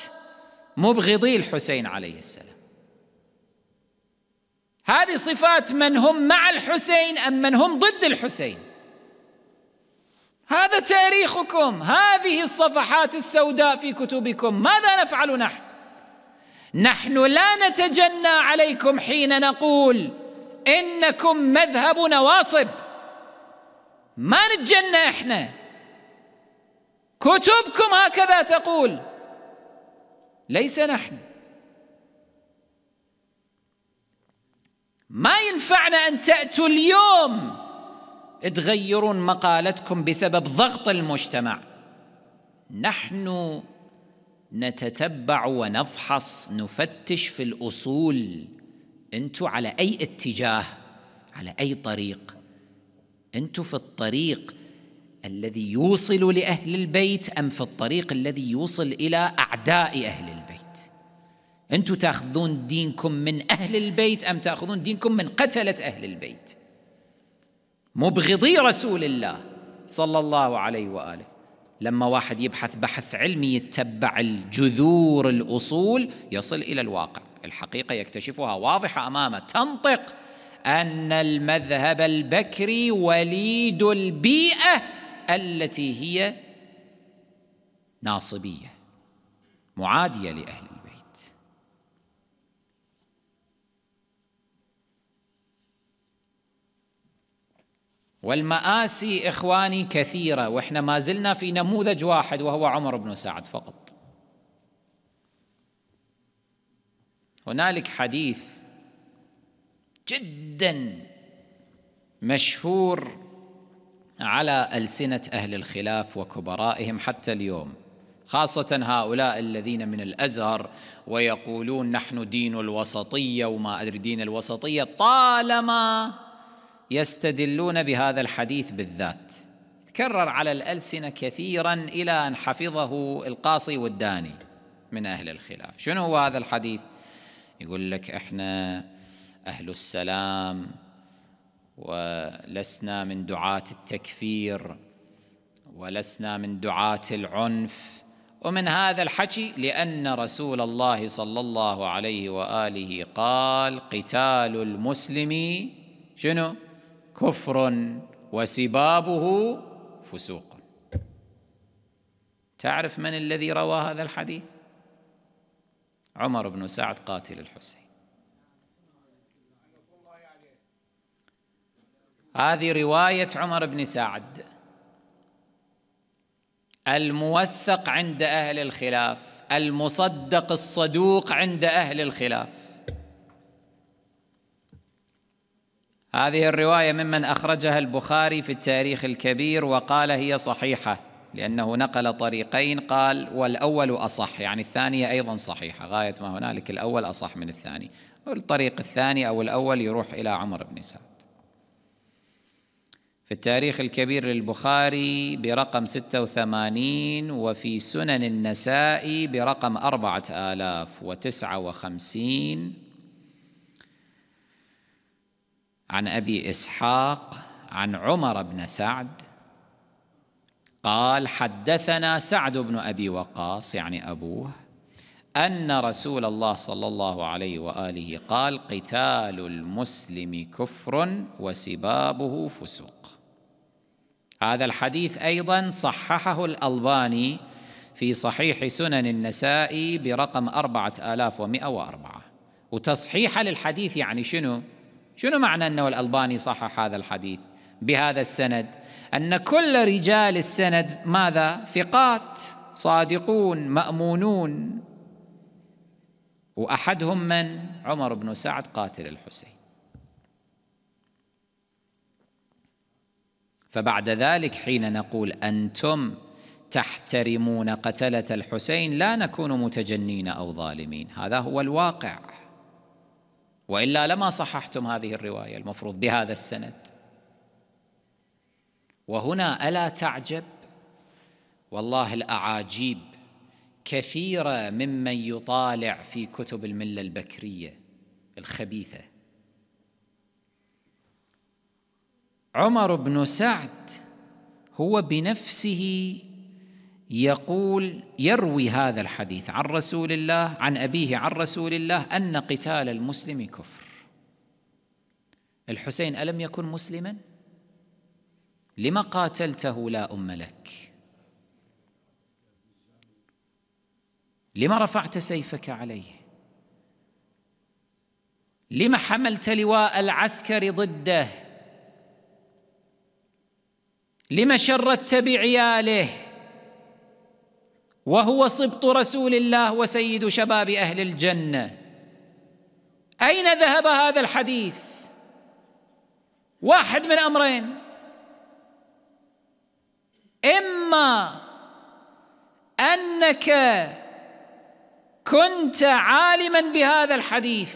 مبغضي الحسين عليه السلام هذه صفات من هم مع الحسين ام من هم ضد الحسين هذا تاريخكم هذه الصفحات السوداء في كتبكم ماذا نفعل نحن نحن لا نتجنى عليكم حين نقول انكم مذهب نواصب ما نتجنى احنا كتبكم هكذا تقول ليس نحن ما ينفعنا ان تاتوا اليوم تغيرون مقالتكم بسبب ضغط المجتمع نحن نتتبع ونفحص نفتش في الاصول انتم على اي اتجاه على اي طريق انتم في الطريق الذي يوصل لاهل البيت ام في الطريق الذي يوصل الى اعداء اهل البيت انتم تاخذون دينكم من اهل البيت ام تاخذون دينكم من قتله اهل البيت مبغضي رسول الله صلى الله عليه واله لما واحد يبحث بحث علمي يتبع الجذور الاصول يصل الى الواقع الحقيقه يكتشفها واضحه امامه تنطق أن المذهب البكري وليد البيئة التي هي ناصبية معادية لأهل البيت والمآسي إخواني كثيرة وإحنا ما زلنا في نموذج واحد وهو عمر بن سعد فقط هنالك حديث جدا مشهور على ألسنة أهل الخلاف وكبرائهم حتى اليوم خاصة هؤلاء الذين من الأزهر ويقولون نحن دين الوسطية وما أدري دين الوسطية طالما يستدلون بهذا الحديث بالذات تكرر على الألسنة كثيرا إلى أن حفظه القاصي والداني من أهل الخلاف شنو هو هذا الحديث يقول لك إحنا أهل السلام ولسنا من دعاة التكفير ولسنا من دعاة العنف ومن هذا الحكي لأن رسول الله صلى الله عليه وآله قال قتال المسلم شنو كفر وسبابه فسوق تعرف من الذي روى هذا الحديث عمر بن سعد قاتل الحسين هذه رواية عمر بن سعد الموثق عند أهل الخلاف المصدق الصدوق عند أهل الخلاف هذه الرواية ممن أخرجها البخاري في التاريخ الكبير وقال هي صحيحة لأنه نقل طريقين قال والأول أصح يعني الثانية أيضا صحيحة غاية ما هنالك الأول أصح من الثاني والطريق الثاني أو الأول يروح إلى عمر بن سعد في التاريخ الكبير للبخاري برقم 86 وفي سنن النسائي برقم 4059 عن أبي إسحاق عن عمر بن سعد قال حدثنا سعد بن أبي وقاص يعني أبوه أن رسول الله صلى الله عليه وآله قال قتال المسلم كفر وسبابه فسوق هذا الحديث أيضا صححه الألباني في صحيح سنن النسائي برقم 4104 وتصحيح للحديث يعني شنو؟ شنو معنى أنه الألباني صحح هذا الحديث بهذا السند؟ أن كل رجال السند ماذا؟ ثقات صادقون مأمونون وأحدهم من؟ عمر بن سعد قاتل الحسين فبعد ذلك حين نقول انتم تحترمون قتله الحسين لا نكون متجنين او ظالمين هذا هو الواقع والا لما صححتم هذه الروايه المفروض بهذا السند وهنا الا تعجب والله الاعاجيب كثيره ممن يطالع في كتب المله البكريه الخبيثه عمر بن سعد هو بنفسه يقول يروي هذا الحديث عن رسول الله عن أبيه عن رسول الله أن قتال المسلم كفر الحسين ألم يكن مسلما؟ لما قاتلته لا أم لك؟ لما رفعت سيفك عليه؟ لما حملت لواء العسكر ضده؟ شردت بعياله وهو سبط رسول الله وسيد شباب أهل الجنة أين ذهب هذا الحديث واحد من أمرين إما أنك كنت عالما بهذا الحديث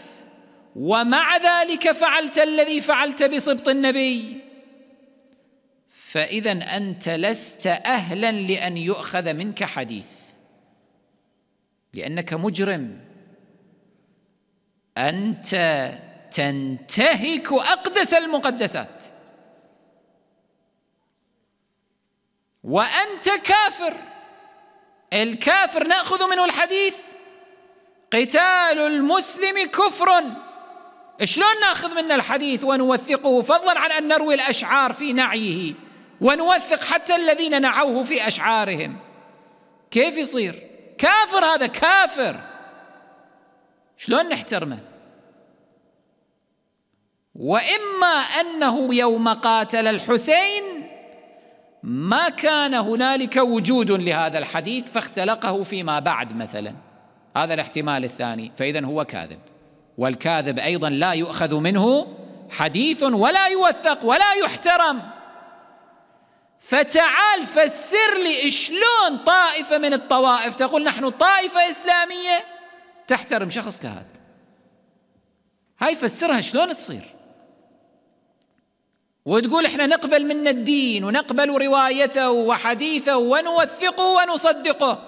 ومع ذلك فعلت الذي فعلت بسبط النبي فاذا انت لست اهلا لان يؤخذ منك حديث لانك مجرم انت تنتهك اقدس المقدسات وانت كافر الكافر ناخذ منه الحديث قتال المسلم كفر شلون ناخذ منه الحديث ونوثقه فضلا عن ان نروي الاشعار في نعيه ونوثق حتى الذين نعوه في أشعارهم كيف يصير كافر هذا كافر شلون نحترمه وإما أنه يوم قاتل الحسين ما كان هنالك وجود لهذا الحديث فاختلقه فيما بعد مثلا هذا الاحتمال الثاني فإذا هو كاذب والكاذب أيضا لا يؤخذ منه حديث ولا يوثق ولا يحترم فتعال فسر لي شلون طائفة من الطوائف تقول نحن طائفة إسلامية تحترم شخص كهذا هاي فسرها شلون تصير وتقول احنا نقبل منا الدين ونقبل روايته وحديثه ونوثقه ونصدقه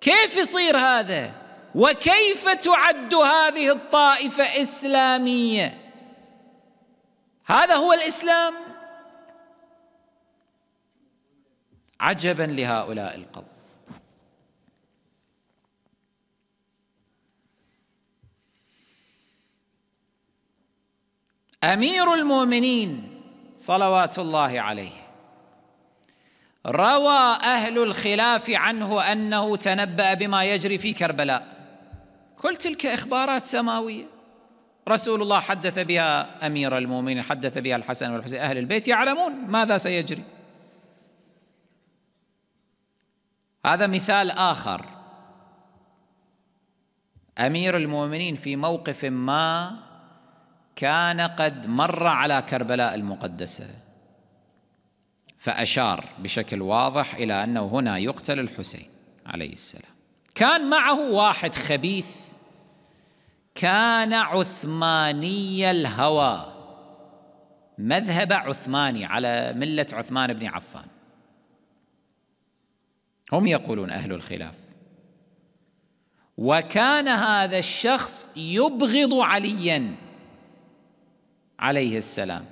كيف يصير هذا وكيف تعد هذه الطائفة إسلامية هذا هو الإسلام عجبا لهؤلاء القوم امير المؤمنين صلوات الله عليه روى اهل الخلاف عنه انه تنبا بما يجري في كربلاء كل تلك اخبارات سماويه رسول الله حدث بها امير المؤمنين حدث بها الحسن والحسين اهل البيت يعلمون ماذا سيجري هذا مثال آخر أمير المؤمنين في موقف ما كان قد مر على كربلاء المقدسة فأشار بشكل واضح إلى أنه هنا يقتل الحسين عليه السلام كان معه واحد خبيث كان عثماني الهوى مذهب عثماني على ملة عثمان بن عفان هم يقولون أهل الخلاف وكان هذا الشخص يبغض عليا عليه السلام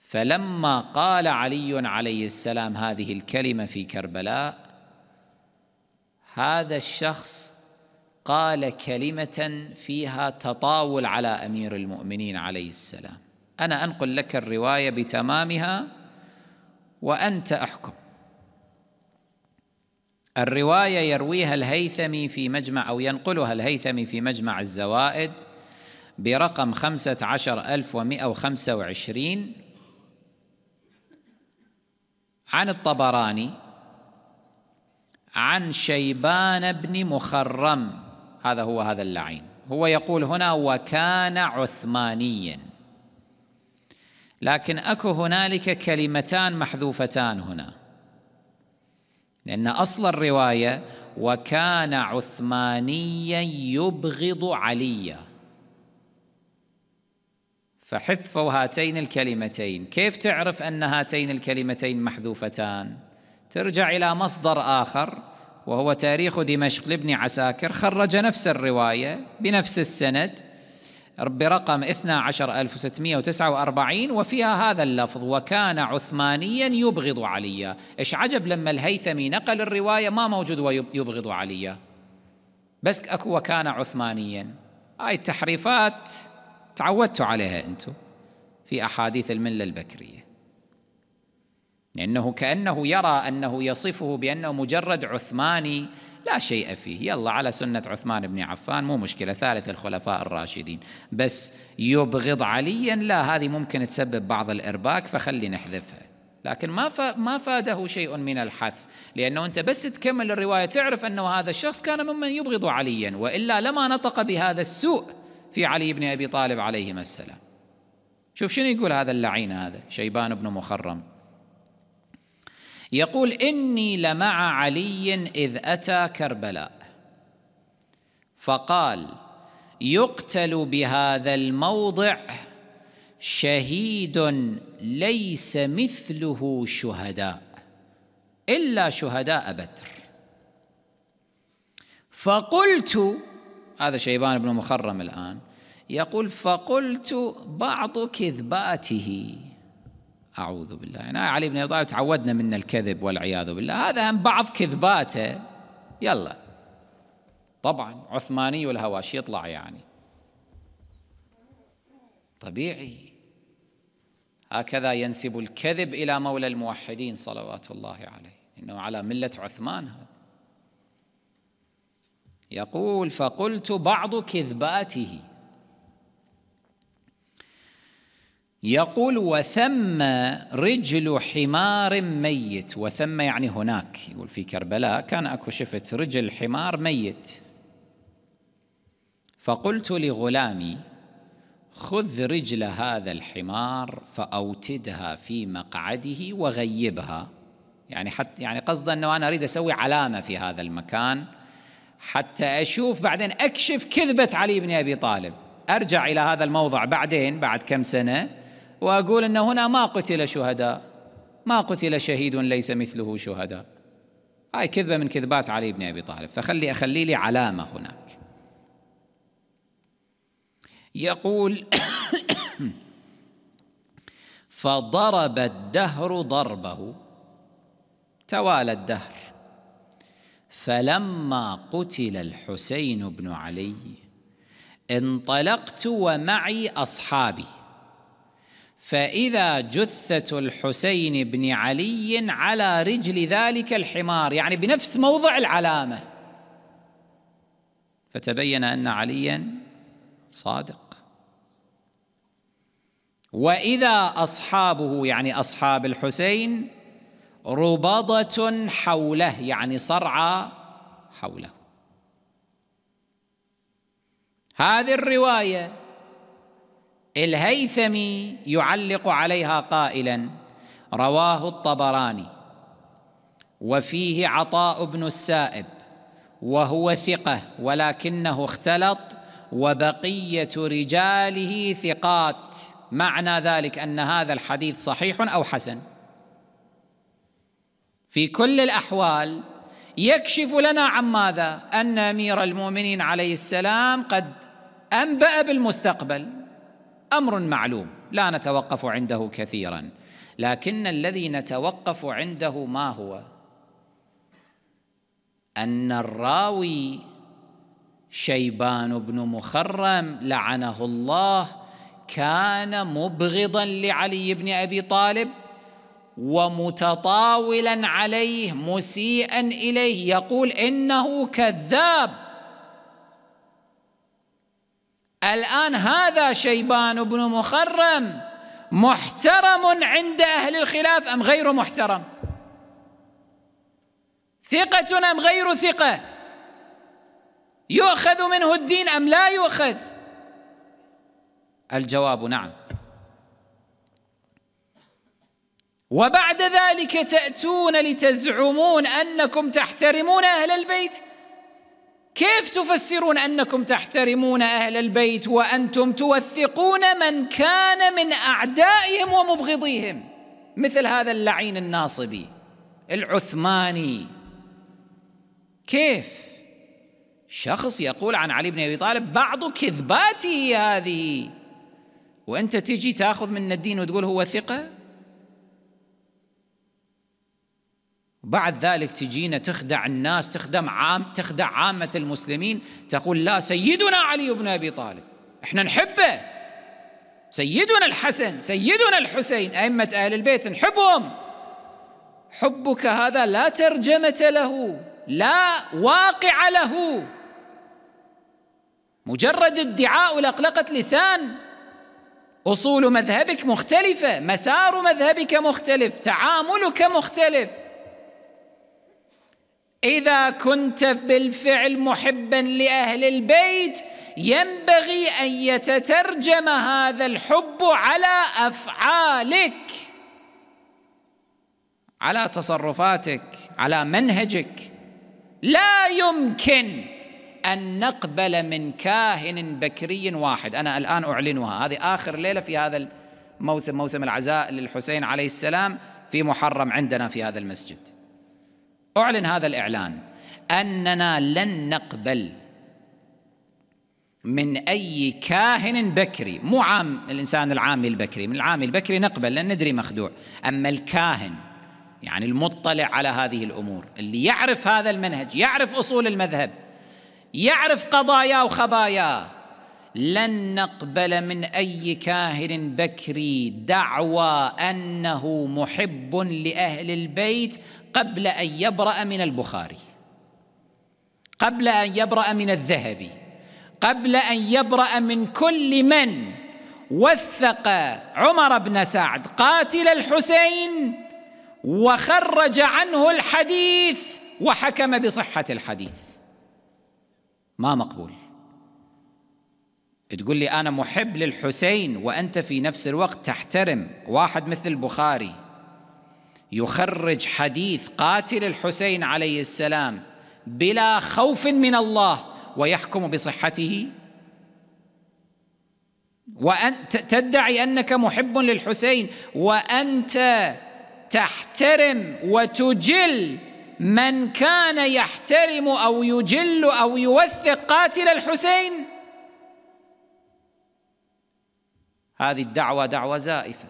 فلما قال علي عليه السلام هذه الكلمة في كربلاء هذا الشخص قال كلمة فيها تطاول على أمير المؤمنين عليه السلام أنا أنقل لك الرواية بتمامها وأنت أحكم الرواية يرويها الهيثمي في مجمع أو ينقلها الهيثمي في مجمع الزوائد برقم خمسة عشر ألف ومئة وخمسة وعشرين عن الطبراني عن شيبان بن مخرم هذا هو هذا اللعين هو يقول هنا وكان عثمانيا لكن اكو هنالك كلمتان محذوفتان هنا لان اصل الروايه وكان عثمانيا يبغض عليا فحذفوا هاتين الكلمتين كيف تعرف ان هاتين الكلمتين محذوفتان ترجع الى مصدر اخر وهو تاريخ دمشق لابن عساكر خرج نفس الروايه بنفس السند برقم 12649 وفيها هذا اللفظ وكان عثمانيا يبغض عليا إيش عجب لما الهيثمي نقل الرواية ما موجود ويبغض عليا بس أكو وكان عثمانيا هاي التحريفات تعودتوا عليها أنتم في أحاديث الملة البكرية لأنه كأنه يرى أنه يصفه بأنه مجرد عثماني لا شيء فيه يلا على سنة عثمان بن عفان مو مشكلة ثالث الخلفاء الراشدين بس يبغض عليا لا هذه ممكن تسبب بعض الإرباك فخلي نحذفها لكن ما ما فاده شيء من الحث لأنه أنت بس تكمل الرواية تعرف أنه هذا الشخص كان ممن يبغض عليا وإلا لما نطق بهذا السوء في علي بن أبي طالب عليهما السلام شوف شنو يقول هذا اللعين هذا شيبان بن مخرم يقول إني لمع علي إذ أتى كربلاء فقال يقتل بهذا الموضع شهيد ليس مثله شهداء إلا شهداء بدر فقلت هذا شيبان بن مخرم الآن يقول فقلت بعض كذباته أعوذ بالله يعني علي بن أبي طالب تعودنا منه الكذب والعياذ بالله هذا هم بعض كذباته يلا طبعا عثماني والهواش يطلع يعني طبيعي هكذا ينسب الكذب إلى مولى الموحدين صلوات الله عليه إنه على ملة عثمان هذا يقول فقلت بعض كذباته يقول وثم رجل حمار ميت وثم يعني هناك يقول في كربلاء كان أكو شفت رجل حمار ميت فقلت لغلامي خذ رجل هذا الحمار فأوتدها في مقعده وغيبها يعني حتى يعني قصده أنه أنا أريد أسوي علامة في هذا المكان حتى أشوف بعدين أكشف كذبة علي بن أبي طالب أرجع إلى هذا الموضع بعدين بعد كم سنة واقول ان هنا ما قتل شهداء ما قتل شهيد ليس مثله شهداء هاي كذبه من كذبات علي بن ابي طالب فخلي اخلي لي علامه هناك يقول [coughs] فضرب الدهر ضربه توالى الدهر فلما قتل الحسين بن علي انطلقت ومعي اصحابي فإذا جثة الحسين بن علي على رجل ذلك الحمار يعني بنفس موضع العلامة فتبين أن عليا صادق وإذا أصحابه يعني أصحاب الحسين ربضة حوله يعني صرعى حوله هذه الروايه الهيثمي يعلق عليها قائلا رواه الطبراني وفيه عطاء بن السائب وهو ثقه ولكنه اختلط وبقيه رجاله ثقات معنى ذلك ان هذا الحديث صحيح او حسن في كل الاحوال يكشف لنا عن ماذا ان امير المؤمنين عليه السلام قد انبا بالمستقبل امر معلوم لا نتوقف عنده كثيرا لكن الذي نتوقف عنده ما هو ان الراوي شيبان بن مخرم لعنه الله كان مبغضا لعلي بن ابي طالب ومتطاولا عليه مسيئا اليه يقول انه كذاب الآن هذا شيبان بن مخرم محترم عند أهل الخلاف أم غير محترم ثقة أم غير ثقة يؤخذ منه الدين أم لا يؤخذ الجواب نعم وبعد ذلك تأتون لتزعمون أنكم تحترمون أهل البيت كيف تفسرون انكم تحترمون اهل البيت وانتم توثقون من كان من اعدائهم ومبغضيهم مثل هذا اللعين الناصبي العثماني كيف شخص يقول عن علي بن ابي طالب بعض كذباته هذه وانت تجي تاخذ من الدين وتقول هو ثقه بعد ذلك تجينا تخدع الناس تخدم عام تخدع عامة المسلمين تقول لا سيدنا علي بن أبي طالب احنا نحبه سيدنا الحسن سيدنا الحسين أئمة أهل البيت نحبهم حبك هذا لا ترجمة له لا واقع له مجرد ادعاء لقلقة لسان أصول مذهبك مختلفة مسار مذهبك مختلف تعاملك مختلف اذا كنت بالفعل محبا لاهل البيت ينبغي ان يتترجم هذا الحب على افعالك على تصرفاتك على منهجك لا يمكن ان نقبل من كاهن بكري واحد انا الان اعلنها هذه اخر ليله في هذا الموسم موسم العزاء للحسين عليه السلام في محرم عندنا في هذا المسجد اعلن هذا الاعلان اننا لن نقبل من اي كاهن بكري مو عام الانسان العامي البكري من العامي البكري نقبل لان ندري مخدوع اما الكاهن يعني المطلع على هذه الامور اللي يعرف هذا المنهج يعرف اصول المذهب يعرف قضاياه وخباياه لن نقبل من اي كاهن بكري دعوى انه محب لاهل البيت قبل ان يبرا من البخاري قبل ان يبرا من الذهبي قبل ان يبرا من كل من وثق عمر بن سعد قاتل الحسين وخرج عنه الحديث وحكم بصحه الحديث ما مقبول تقول لي انا محب للحسين وانت في نفس الوقت تحترم واحد مثل البخاري يخرج حديث قاتل الحسين عليه السلام بلا خوف من الله ويحكم بصحته وأنت تدعي أنك محب للحسين وأنت تحترم وتجل من كان يحترم أو يجل أو يوثق قاتل الحسين هذه الدعوة دعوة زائفة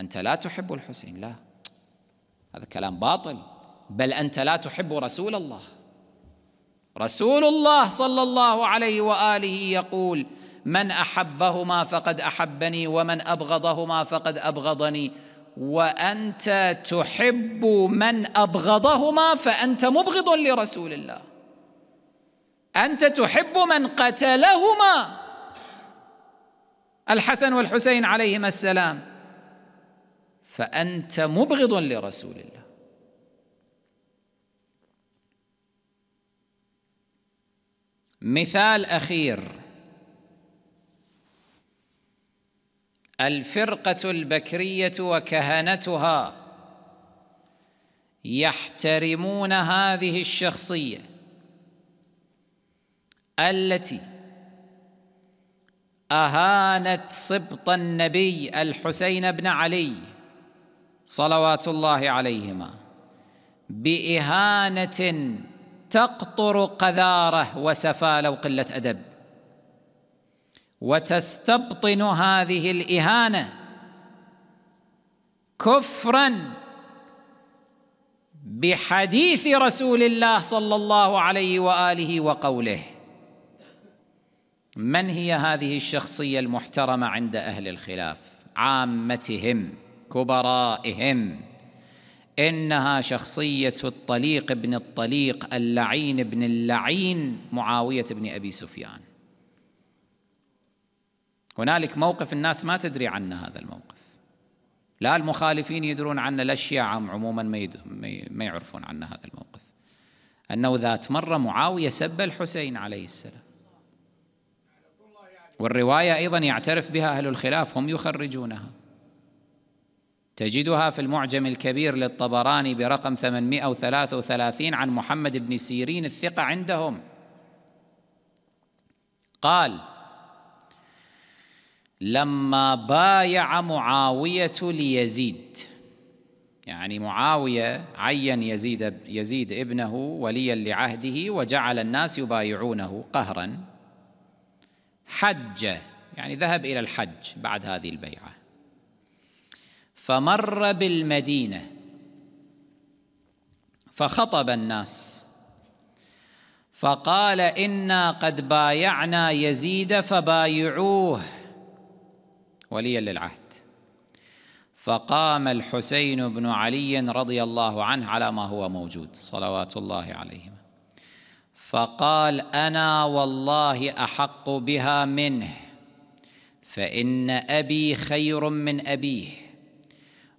أنت لا تحب الحسين لا هذا كلام باطل بل انت لا تحب رسول الله رسول الله صلى الله عليه واله يقول من احبهما فقد احبني ومن ابغضهما فقد ابغضني وانت تحب من ابغضهما فانت مبغض لرسول الله انت تحب من قتلهما الحسن والحسين عليهما السلام فأنت مبغض لرسول الله مثال أخير الفرقة البكرية وكهنتها يحترمون هذه الشخصية التي أهانت سبط النبي الحسين بن علي صلوات الله عليهما باهانه تقطر قذاره وسفاله وقله ادب وتستبطن هذه الاهانه كفرا بحديث رسول الله صلى الله عليه واله وقوله من هي هذه الشخصيه المحترمه عند اهل الخلاف عامتهم كبرائهم انها شخصيه الطليق بن الطليق اللعين بن اللعين معاويه بن ابي سفيان هنالك موقف الناس ما تدري عنه هذا الموقف لا المخالفين يدرون عنه لا الشيعة عموما ما يعرفون عنه هذا الموقف أنه ذات مرة معاوية سب الحسين عليه السلام والرواية أيضا يعترف بها أهل الخلاف هم يخرجونها تجدها في المعجم الكبير للطبراني برقم 833 عن محمد بن سيرين الثقة عندهم قال لما بايع معاوية ليزيد يعني معاوية عين يزيد, يزيد ابنه وليا لعهده وجعل الناس يبايعونه قهرا حج يعني ذهب إلى الحج بعد هذه البيعة فمر بالمدينه فخطب الناس فقال انا قد بايعنا يزيد فبايعوه وليا للعهد فقام الحسين بن علي رضي الله عنه على ما هو موجود صلوات الله عليهما فقال انا والله احق بها منه فان ابي خير من ابيه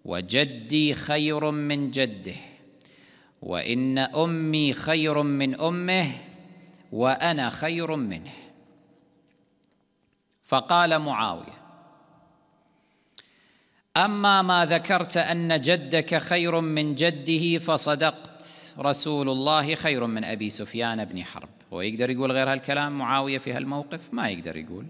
وجدي خير من جده وان امي خير من امه وانا خير منه فقال معاويه اما ما ذكرت ان جدك خير من جده فصدقت رسول الله خير من ابي سفيان بن حرب هو يقدر يقول غير هالكلام معاويه في هالموقف ما يقدر يقول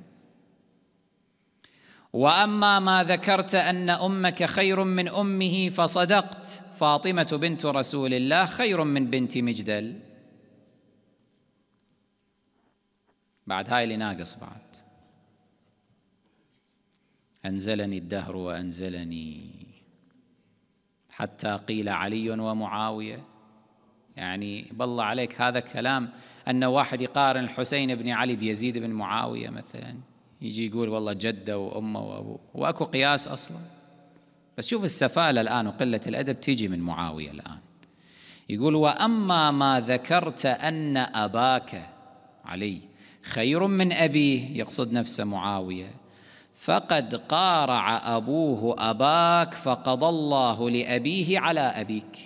واما ما ذكرت ان امك خير من امه فصدقت فاطمه بنت رسول الله خير من بنت مجدل بعد هاي اللي ناقص بعد انزلني الدهر وانزلني حتى قيل علي ومعاويه يعني بالله عليك هذا كلام ان واحد يقارن الحسين بن علي بيزيد بن معاويه مثلا يجي يقول والله جده وامه وابوه واكو قياس اصلا بس شوف السفاله الان وقله الادب تيجي من معاويه الان يقول واما ما ذكرت ان اباك علي خير من ابيه يقصد نفسه معاويه فقد قارع ابوه اباك فقضى الله لابيه على ابيك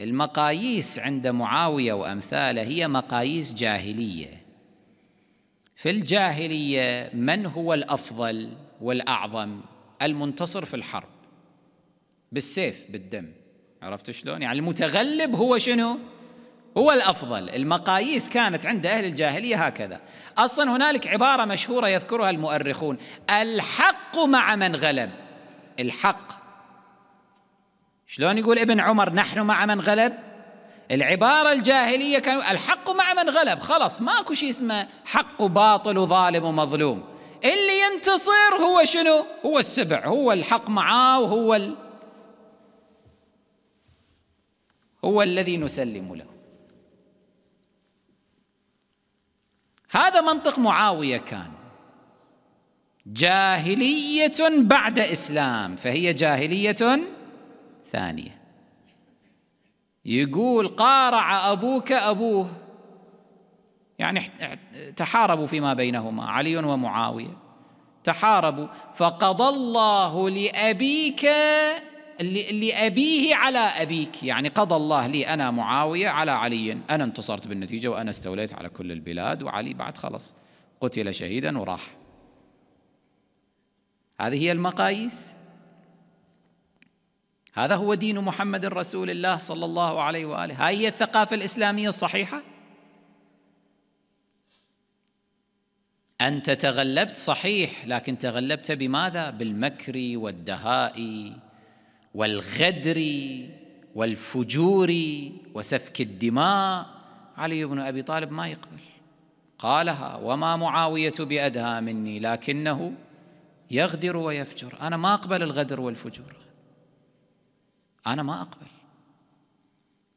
المقاييس عند معاويه وامثاله هي مقاييس جاهليه في الجاهليه من هو الافضل والاعظم المنتصر في الحرب بالسيف بالدم عرفت شلون يعني المتغلب هو شنو هو الافضل المقاييس كانت عند اهل الجاهليه هكذا اصلا هنالك عباره مشهوره يذكرها المؤرخون الحق مع من غلب الحق شلون يقول ابن عمر نحن مع من غلب العبارة الجاهلية كان الحق مع من غلب خلاص ماكو شيء اسمه حق وباطل وظالم ومظلوم اللي ينتصر هو شنو هو السبع هو الحق معاه وهو ال... هو الذي نسلم له هذا منطق معاوية كان جاهلية بعد إسلام فهي جاهلية ثانية يقول قارع أبوك أبوه يعني تحاربوا فيما بينهما علي ومعاوية تحاربوا فقضى الله لأبيك لأبيه على أبيك يعني قضى الله لي أنا معاوية على علي أنا انتصرت بالنتيجة وأنا استوليت على كل البلاد وعلي بعد خلص قتل شهيدا وراح هذه هي المقاييس هذا هو دين محمد رسول الله صلى الله عليه واله هاي هي الثقافه الاسلاميه الصحيحه انت تغلبت صحيح لكن تغلبت بماذا بالمكر والدهاء والغدر والفجور وسفك الدماء علي بن ابي طالب ما يقبل قالها وما معاويه بادهى مني لكنه يغدر ويفجر انا ما اقبل الغدر والفجور انا ما اقبل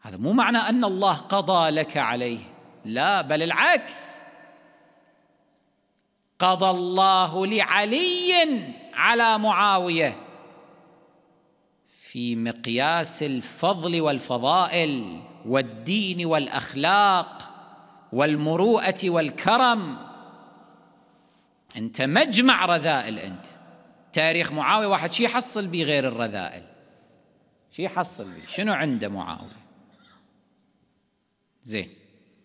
هذا مو معنى ان الله قضى لك عليه لا بل العكس قضى الله لعلي على معاويه في مقياس الفضل والفضائل والدين والاخلاق والمروءه والكرم انت مجمع رذائل انت تاريخ معاويه واحد شي يحصل به غير الرذائل شو يحصل لي شنو عنده معاوية زين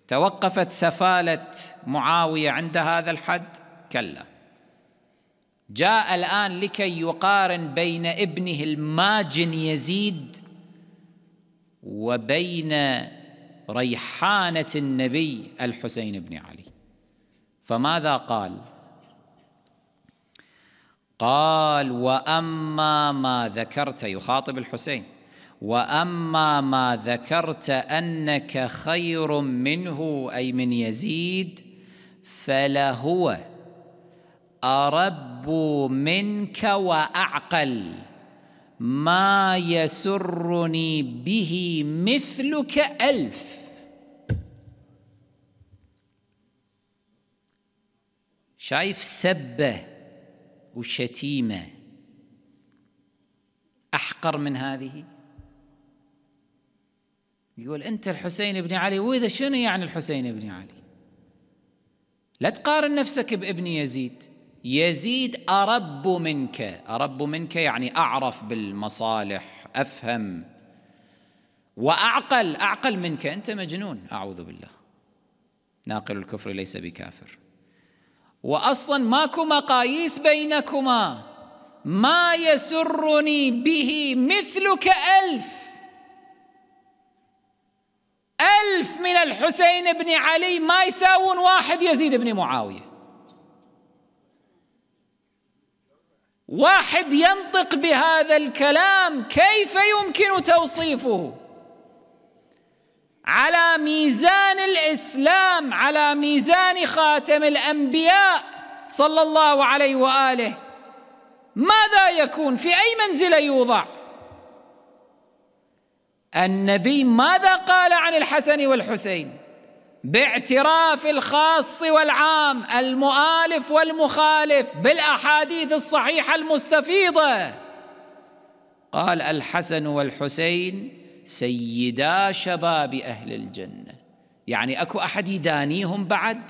توقفت سفالة معاوية عند هذا الحد كلا جاء الآن لكي يقارن بين ابنه الماجن يزيد وبين ريحانة النبي الحسين بن علي فماذا قال؟ قال وأما ما ذكرت يخاطب الحسين واما ما ذكرت انك خير منه اي من يزيد فلهو ارب منك واعقل ما يسرني به مثلك الف شايف سبه وشتيمه احقر من هذه يقول أنت الحسين بن علي وإذا شنو يعني الحسين بن علي لا تقارن نفسك بابن يزيد يزيد أرب منك أرب منك يعني أعرف بالمصالح أفهم وأعقل أعقل منك أنت مجنون أعوذ بالله ناقل الكفر ليس بكافر وأصلا ماكو مقاييس بينكما ما يسرني به مثلك ألف ألف من الحسين بن علي ما يساوون واحد يزيد بن معاوية واحد ينطق بهذا الكلام كيف يمكن توصيفه على ميزان الإسلام على ميزان خاتم الأنبياء صلى الله عليه وآله ماذا يكون في أي منزلة يوضع؟ النبي ماذا قال عن الحسن والحسين باعتراف الخاص والعام المؤالف والمخالف بالاحاديث الصحيحه المستفيضه قال الحسن والحسين سيدا شباب اهل الجنه يعني اكو احد يدانيهم بعد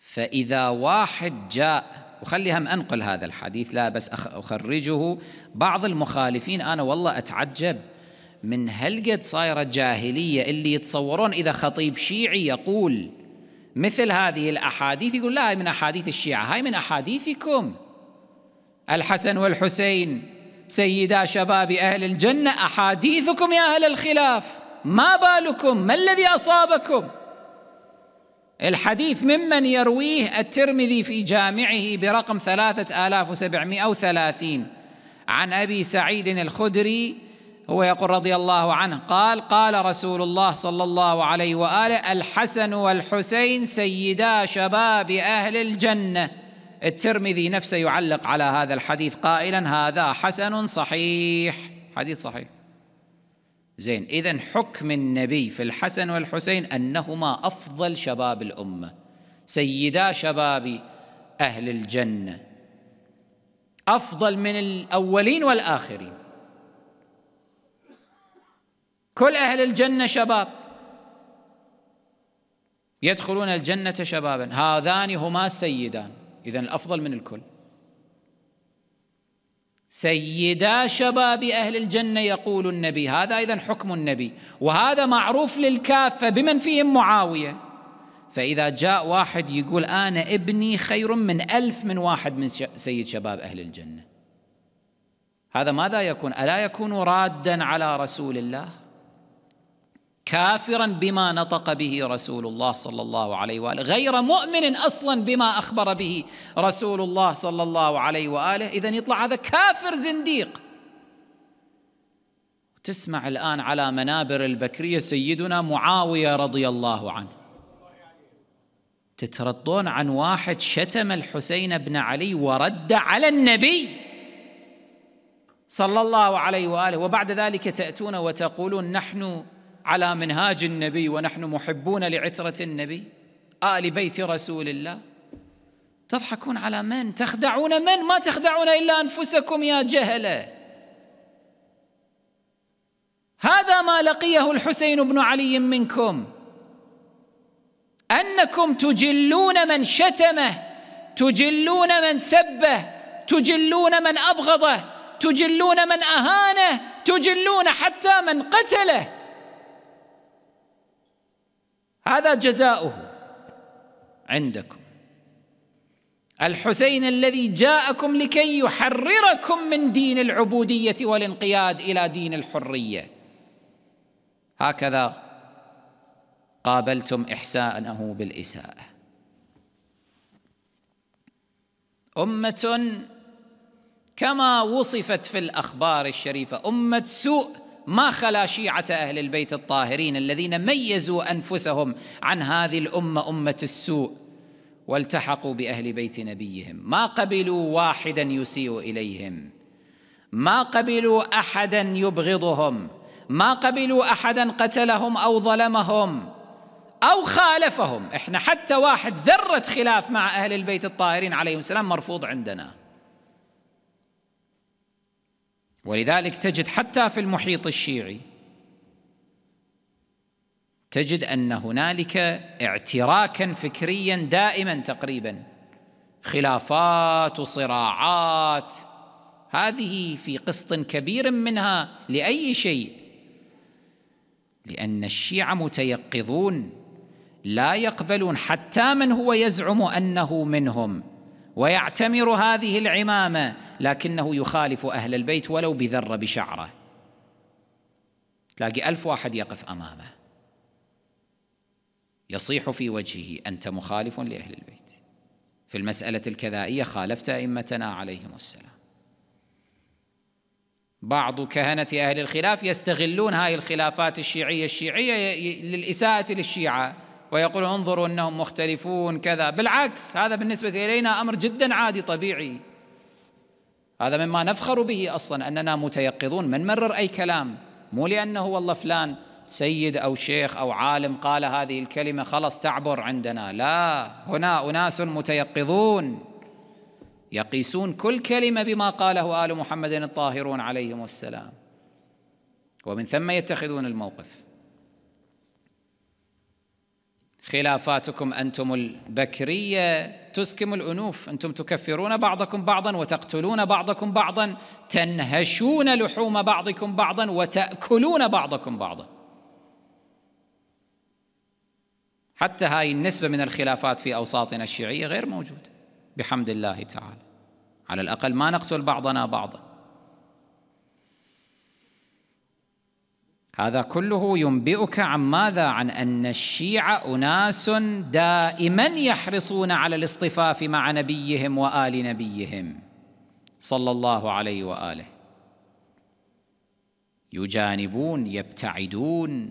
فاذا واحد جاء وخلي هم أنقل هذا الحديث لا بس أخرجه بعض المخالفين أنا والله أتعجب من هلقد صايرة جاهلية اللي يتصورون إذا خطيب شيعي يقول مثل هذه الأحاديث يقول لا هاي من أحاديث الشيعة هاي من أحاديثكم الحسن والحسين سيدا شباب أهل الجنة أحاديثكم يا أهل الخلاف ما بالكم ما الذي أصابكم الحديث ممن يرويه الترمذي في جامعه برقم ثلاثة آلاف وسبعمائة وثلاثين عن أبي سعيد الخدري هو يقول رضي الله عنه قال قال رسول الله صلى الله عليه وآله الحسن والحسين سيدا شباب أهل الجنة الترمذي نفسه يعلق على هذا الحديث قائلا هذا حسن صحيح حديث صحيح زين إذا حكم النبي في الحسن والحسين أنهما أفضل شباب الأمة سيدا شباب أهل الجنة أفضل من الأولين والآخرين كل أهل الجنة شباب يدخلون الجنة شبابا هذان هما السيدان إذا الأفضل من الكل سيدا شباب أهل الجنة يقول النبي هذا إذا حكم النبي وهذا معروف للكافة بمن فيهم معاوية فإذا جاء واحد يقول أنا ابني خير من ألف من واحد من سيد شباب أهل الجنة هذا ماذا يكون ألا يكون رادا على رسول الله كافرا بما نطق به رسول الله صلى الله عليه واله غير مؤمن اصلا بما اخبر به رسول الله صلى الله عليه واله اذا يطلع هذا كافر زنديق تسمع الان على منابر البكريه سيدنا معاويه رضي الله عنه تتردون عن واحد شتم الحسين بن علي ورد على النبي صلى الله عليه واله وبعد ذلك تاتون وتقولون نحن على منهاج النبي ونحن محبون لعتره النبي ال بيت رسول الله تضحكون على من تخدعون من ما تخدعون الا انفسكم يا جهله هذا ما لقيه الحسين بن علي منكم انكم تجلون من شتمه تجلون من سبه تجلون من ابغضه تجلون من اهانه تجلون حتى من قتله هذا جزاؤه عندكم الحسين الذي جاءكم لكي يحرركم من دين العبوديه والانقياد الى دين الحريه هكذا قابلتم احسانه بالاساءه امه كما وصفت في الاخبار الشريفه امه سوء ما خلا شيعه اهل البيت الطاهرين الذين ميزوا انفسهم عن هذه الامه امه السوء والتحقوا باهل بيت نبيهم ما قبلوا واحدا يسيء اليهم ما قبلوا احدا يبغضهم ما قبلوا احدا قتلهم او ظلمهم او خالفهم احنا حتى واحد ذره خلاف مع اهل البيت الطاهرين عليهم السلام مرفوض عندنا ولذلك تجد حتى في المحيط الشيعي تجد ان هنالك اعتراكا فكريا دائما تقريبا خلافات وصراعات هذه في قسط كبير منها لاي شيء لان الشيعه متيقظون لا يقبلون حتى من هو يزعم انه منهم ويعتمر هذه العمامه لكنه يخالف اهل البيت ولو بذره بشعره تلاقي ألف واحد يقف امامه يصيح في وجهه انت مخالف لاهل البيت في المساله الكذائيه خالفت ائمتنا عليهم السلام بعض كهنة أهل الخلاف يستغلون هذه الخلافات الشيعية الشيعية للإساءة للشيعة ويقول انظروا انهم مختلفون كذا بالعكس هذا بالنسبه الينا امر جدا عادي طبيعي هذا مما نفخر به اصلا اننا متيقظون من مرر اي كلام مو لانه والله فلان سيد او شيخ او عالم قال هذه الكلمه خلص تعبر عندنا لا هنا اناس متيقظون يقيسون كل كلمه بما قاله ال محمد الطاهرون عليهم السلام ومن ثم يتخذون الموقف خلافاتكم أنتم البكرية تسكم الأنوف أنتم تكفرون بعضكم بعضا وتقتلون بعضكم بعضا تنهشون لحوم بعضكم بعضا وتأكلون بعضكم بعضا حتى هاي النسبة من الخلافات في أوساطنا الشيعية غير موجودة بحمد الله تعالى على الأقل ما نقتل بعضنا بعضا هذا كله ينبئك عن ماذا عن ان الشيعه اناس دائما يحرصون على الاصطفاف مع نبيهم وال نبيهم صلى الله عليه واله يجانبون يبتعدون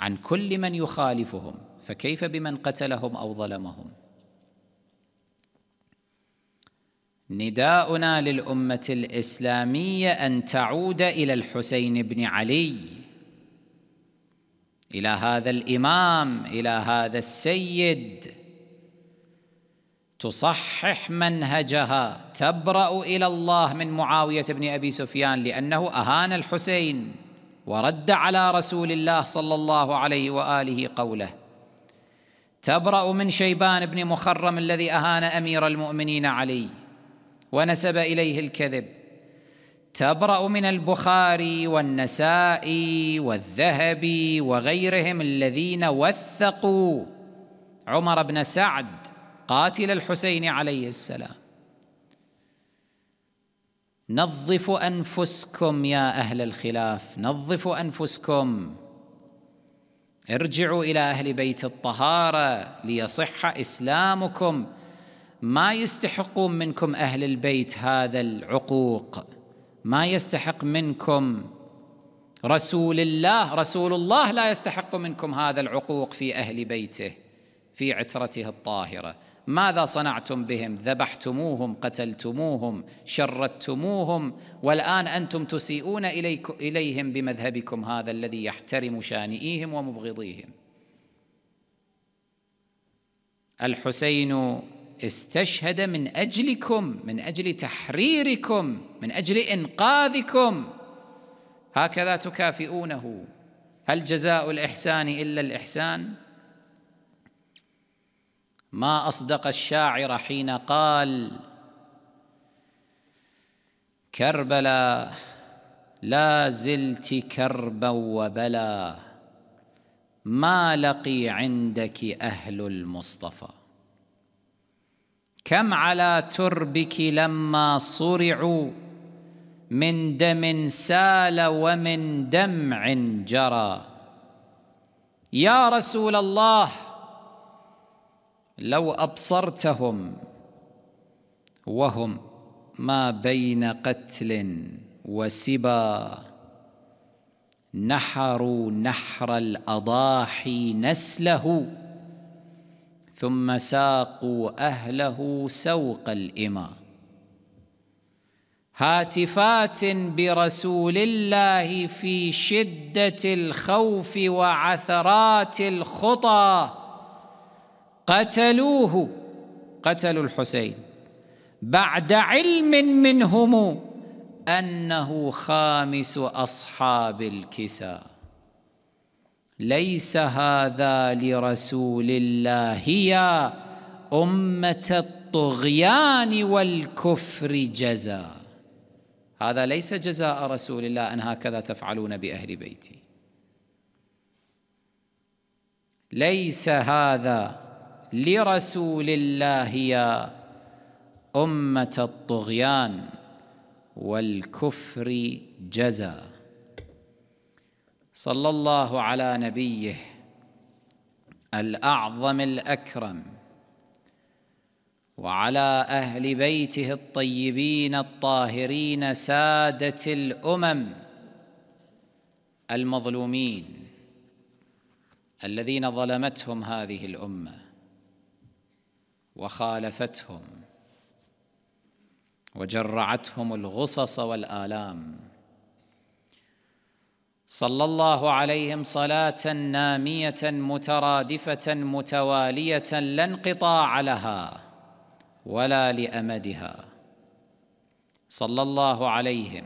عن كل من يخالفهم فكيف بمن قتلهم او ظلمهم نداؤنا للأمة الإسلامية أن تعود إلى الحسين بن علي إلى هذا الإمام إلى هذا السيد تصحح منهجها تبرأ إلى الله من معاوية بن أبي سفيان لأنه أهان الحسين ورد على رسول الله صلى الله عليه وآله قوله تبرأ من شيبان بن مخرم الذي أهان أمير المؤمنين علي ونسب إليه الكذب تبرأ من البخاري والنسائي والذهبي وغيرهم الذين وثقوا عمر بن سعد قاتل الحسين عليه السلام نظفوا أنفسكم يا أهل الخلاف نظفوا أنفسكم ارجعوا إلى أهل بيت الطهارة ليصح إسلامكم ما يستحقون منكم أهل البيت هذا العقوق ما يستحق منكم رسول الله رسول الله لا يستحق منكم هذا العقوق في أهل بيته في عترته الطاهرة ماذا صنعتم بهم ذبحتموهم قتلتموهم شردتموهم والآن أنتم تسيئون إليهم بمذهبكم هذا الذي يحترم شانئيهم ومبغضيهم الحسين استشهد من اجلكم من اجل تحريركم من اجل انقاذكم هكذا تكافئونه هل جزاء الاحسان الا الاحسان ما اصدق الشاعر حين قال كربلا لا زلت كربا وبلا ما لقي عندك اهل المصطفى كم على تربك لما صرعوا من دم سال ومن دمع جرى يا رسول الله لو أبصرتهم وهم ما بين قتل وسبا نحروا نحر الأضاحي نسله ثم ساقوا أهله سوق الإمام هاتفات برسول الله في شده الخوف وعثرات الخطى قتلوه قتلوا الحسين بعد علم منهم انه خامس اصحاب الكساء ليس هذا لرسول الله يا أمة الطغيان والكفر جزاء هذا ليس جزاء رسول الله أن هكذا تفعلون بأهل بيتي ليس هذا لرسول الله يا أمة الطغيان والكفر جزاء صلى الله على نبيه الاعظم الاكرم وعلى اهل بيته الطيبين الطاهرين ساده الامم المظلومين الذين ظلمتهم هذه الامه وخالفتهم وجرعتهم الغصص والالام صلى الله عليهم صلاه ناميه مترادفه متواليه لا انقطاع لها ولا لامدها صلى الله عليهم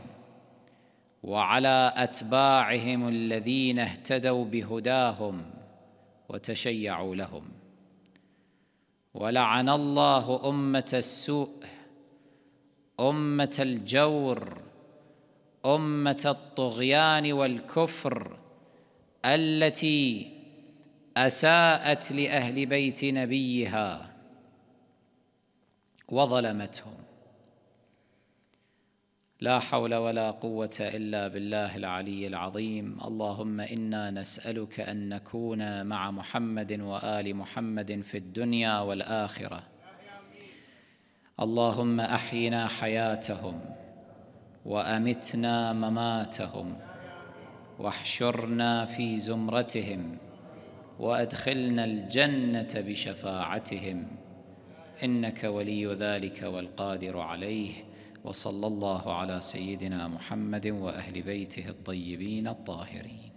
وعلى اتباعهم الذين اهتدوا بهداهم وتشيعوا لهم ولعن الله امه السوء امه الجور امه الطغيان والكفر التي اساءت لاهل بيت نبيها وظلمتهم لا حول ولا قوه الا بالله العلي العظيم اللهم انا نسالك ان نكون مع محمد وال محمد في الدنيا والاخره اللهم احينا حياتهم وامتنا مماتهم واحشرنا في زمرتهم وادخلنا الجنه بشفاعتهم انك ولي ذلك والقادر عليه وصلى الله على سيدنا محمد واهل بيته الطيبين الطاهرين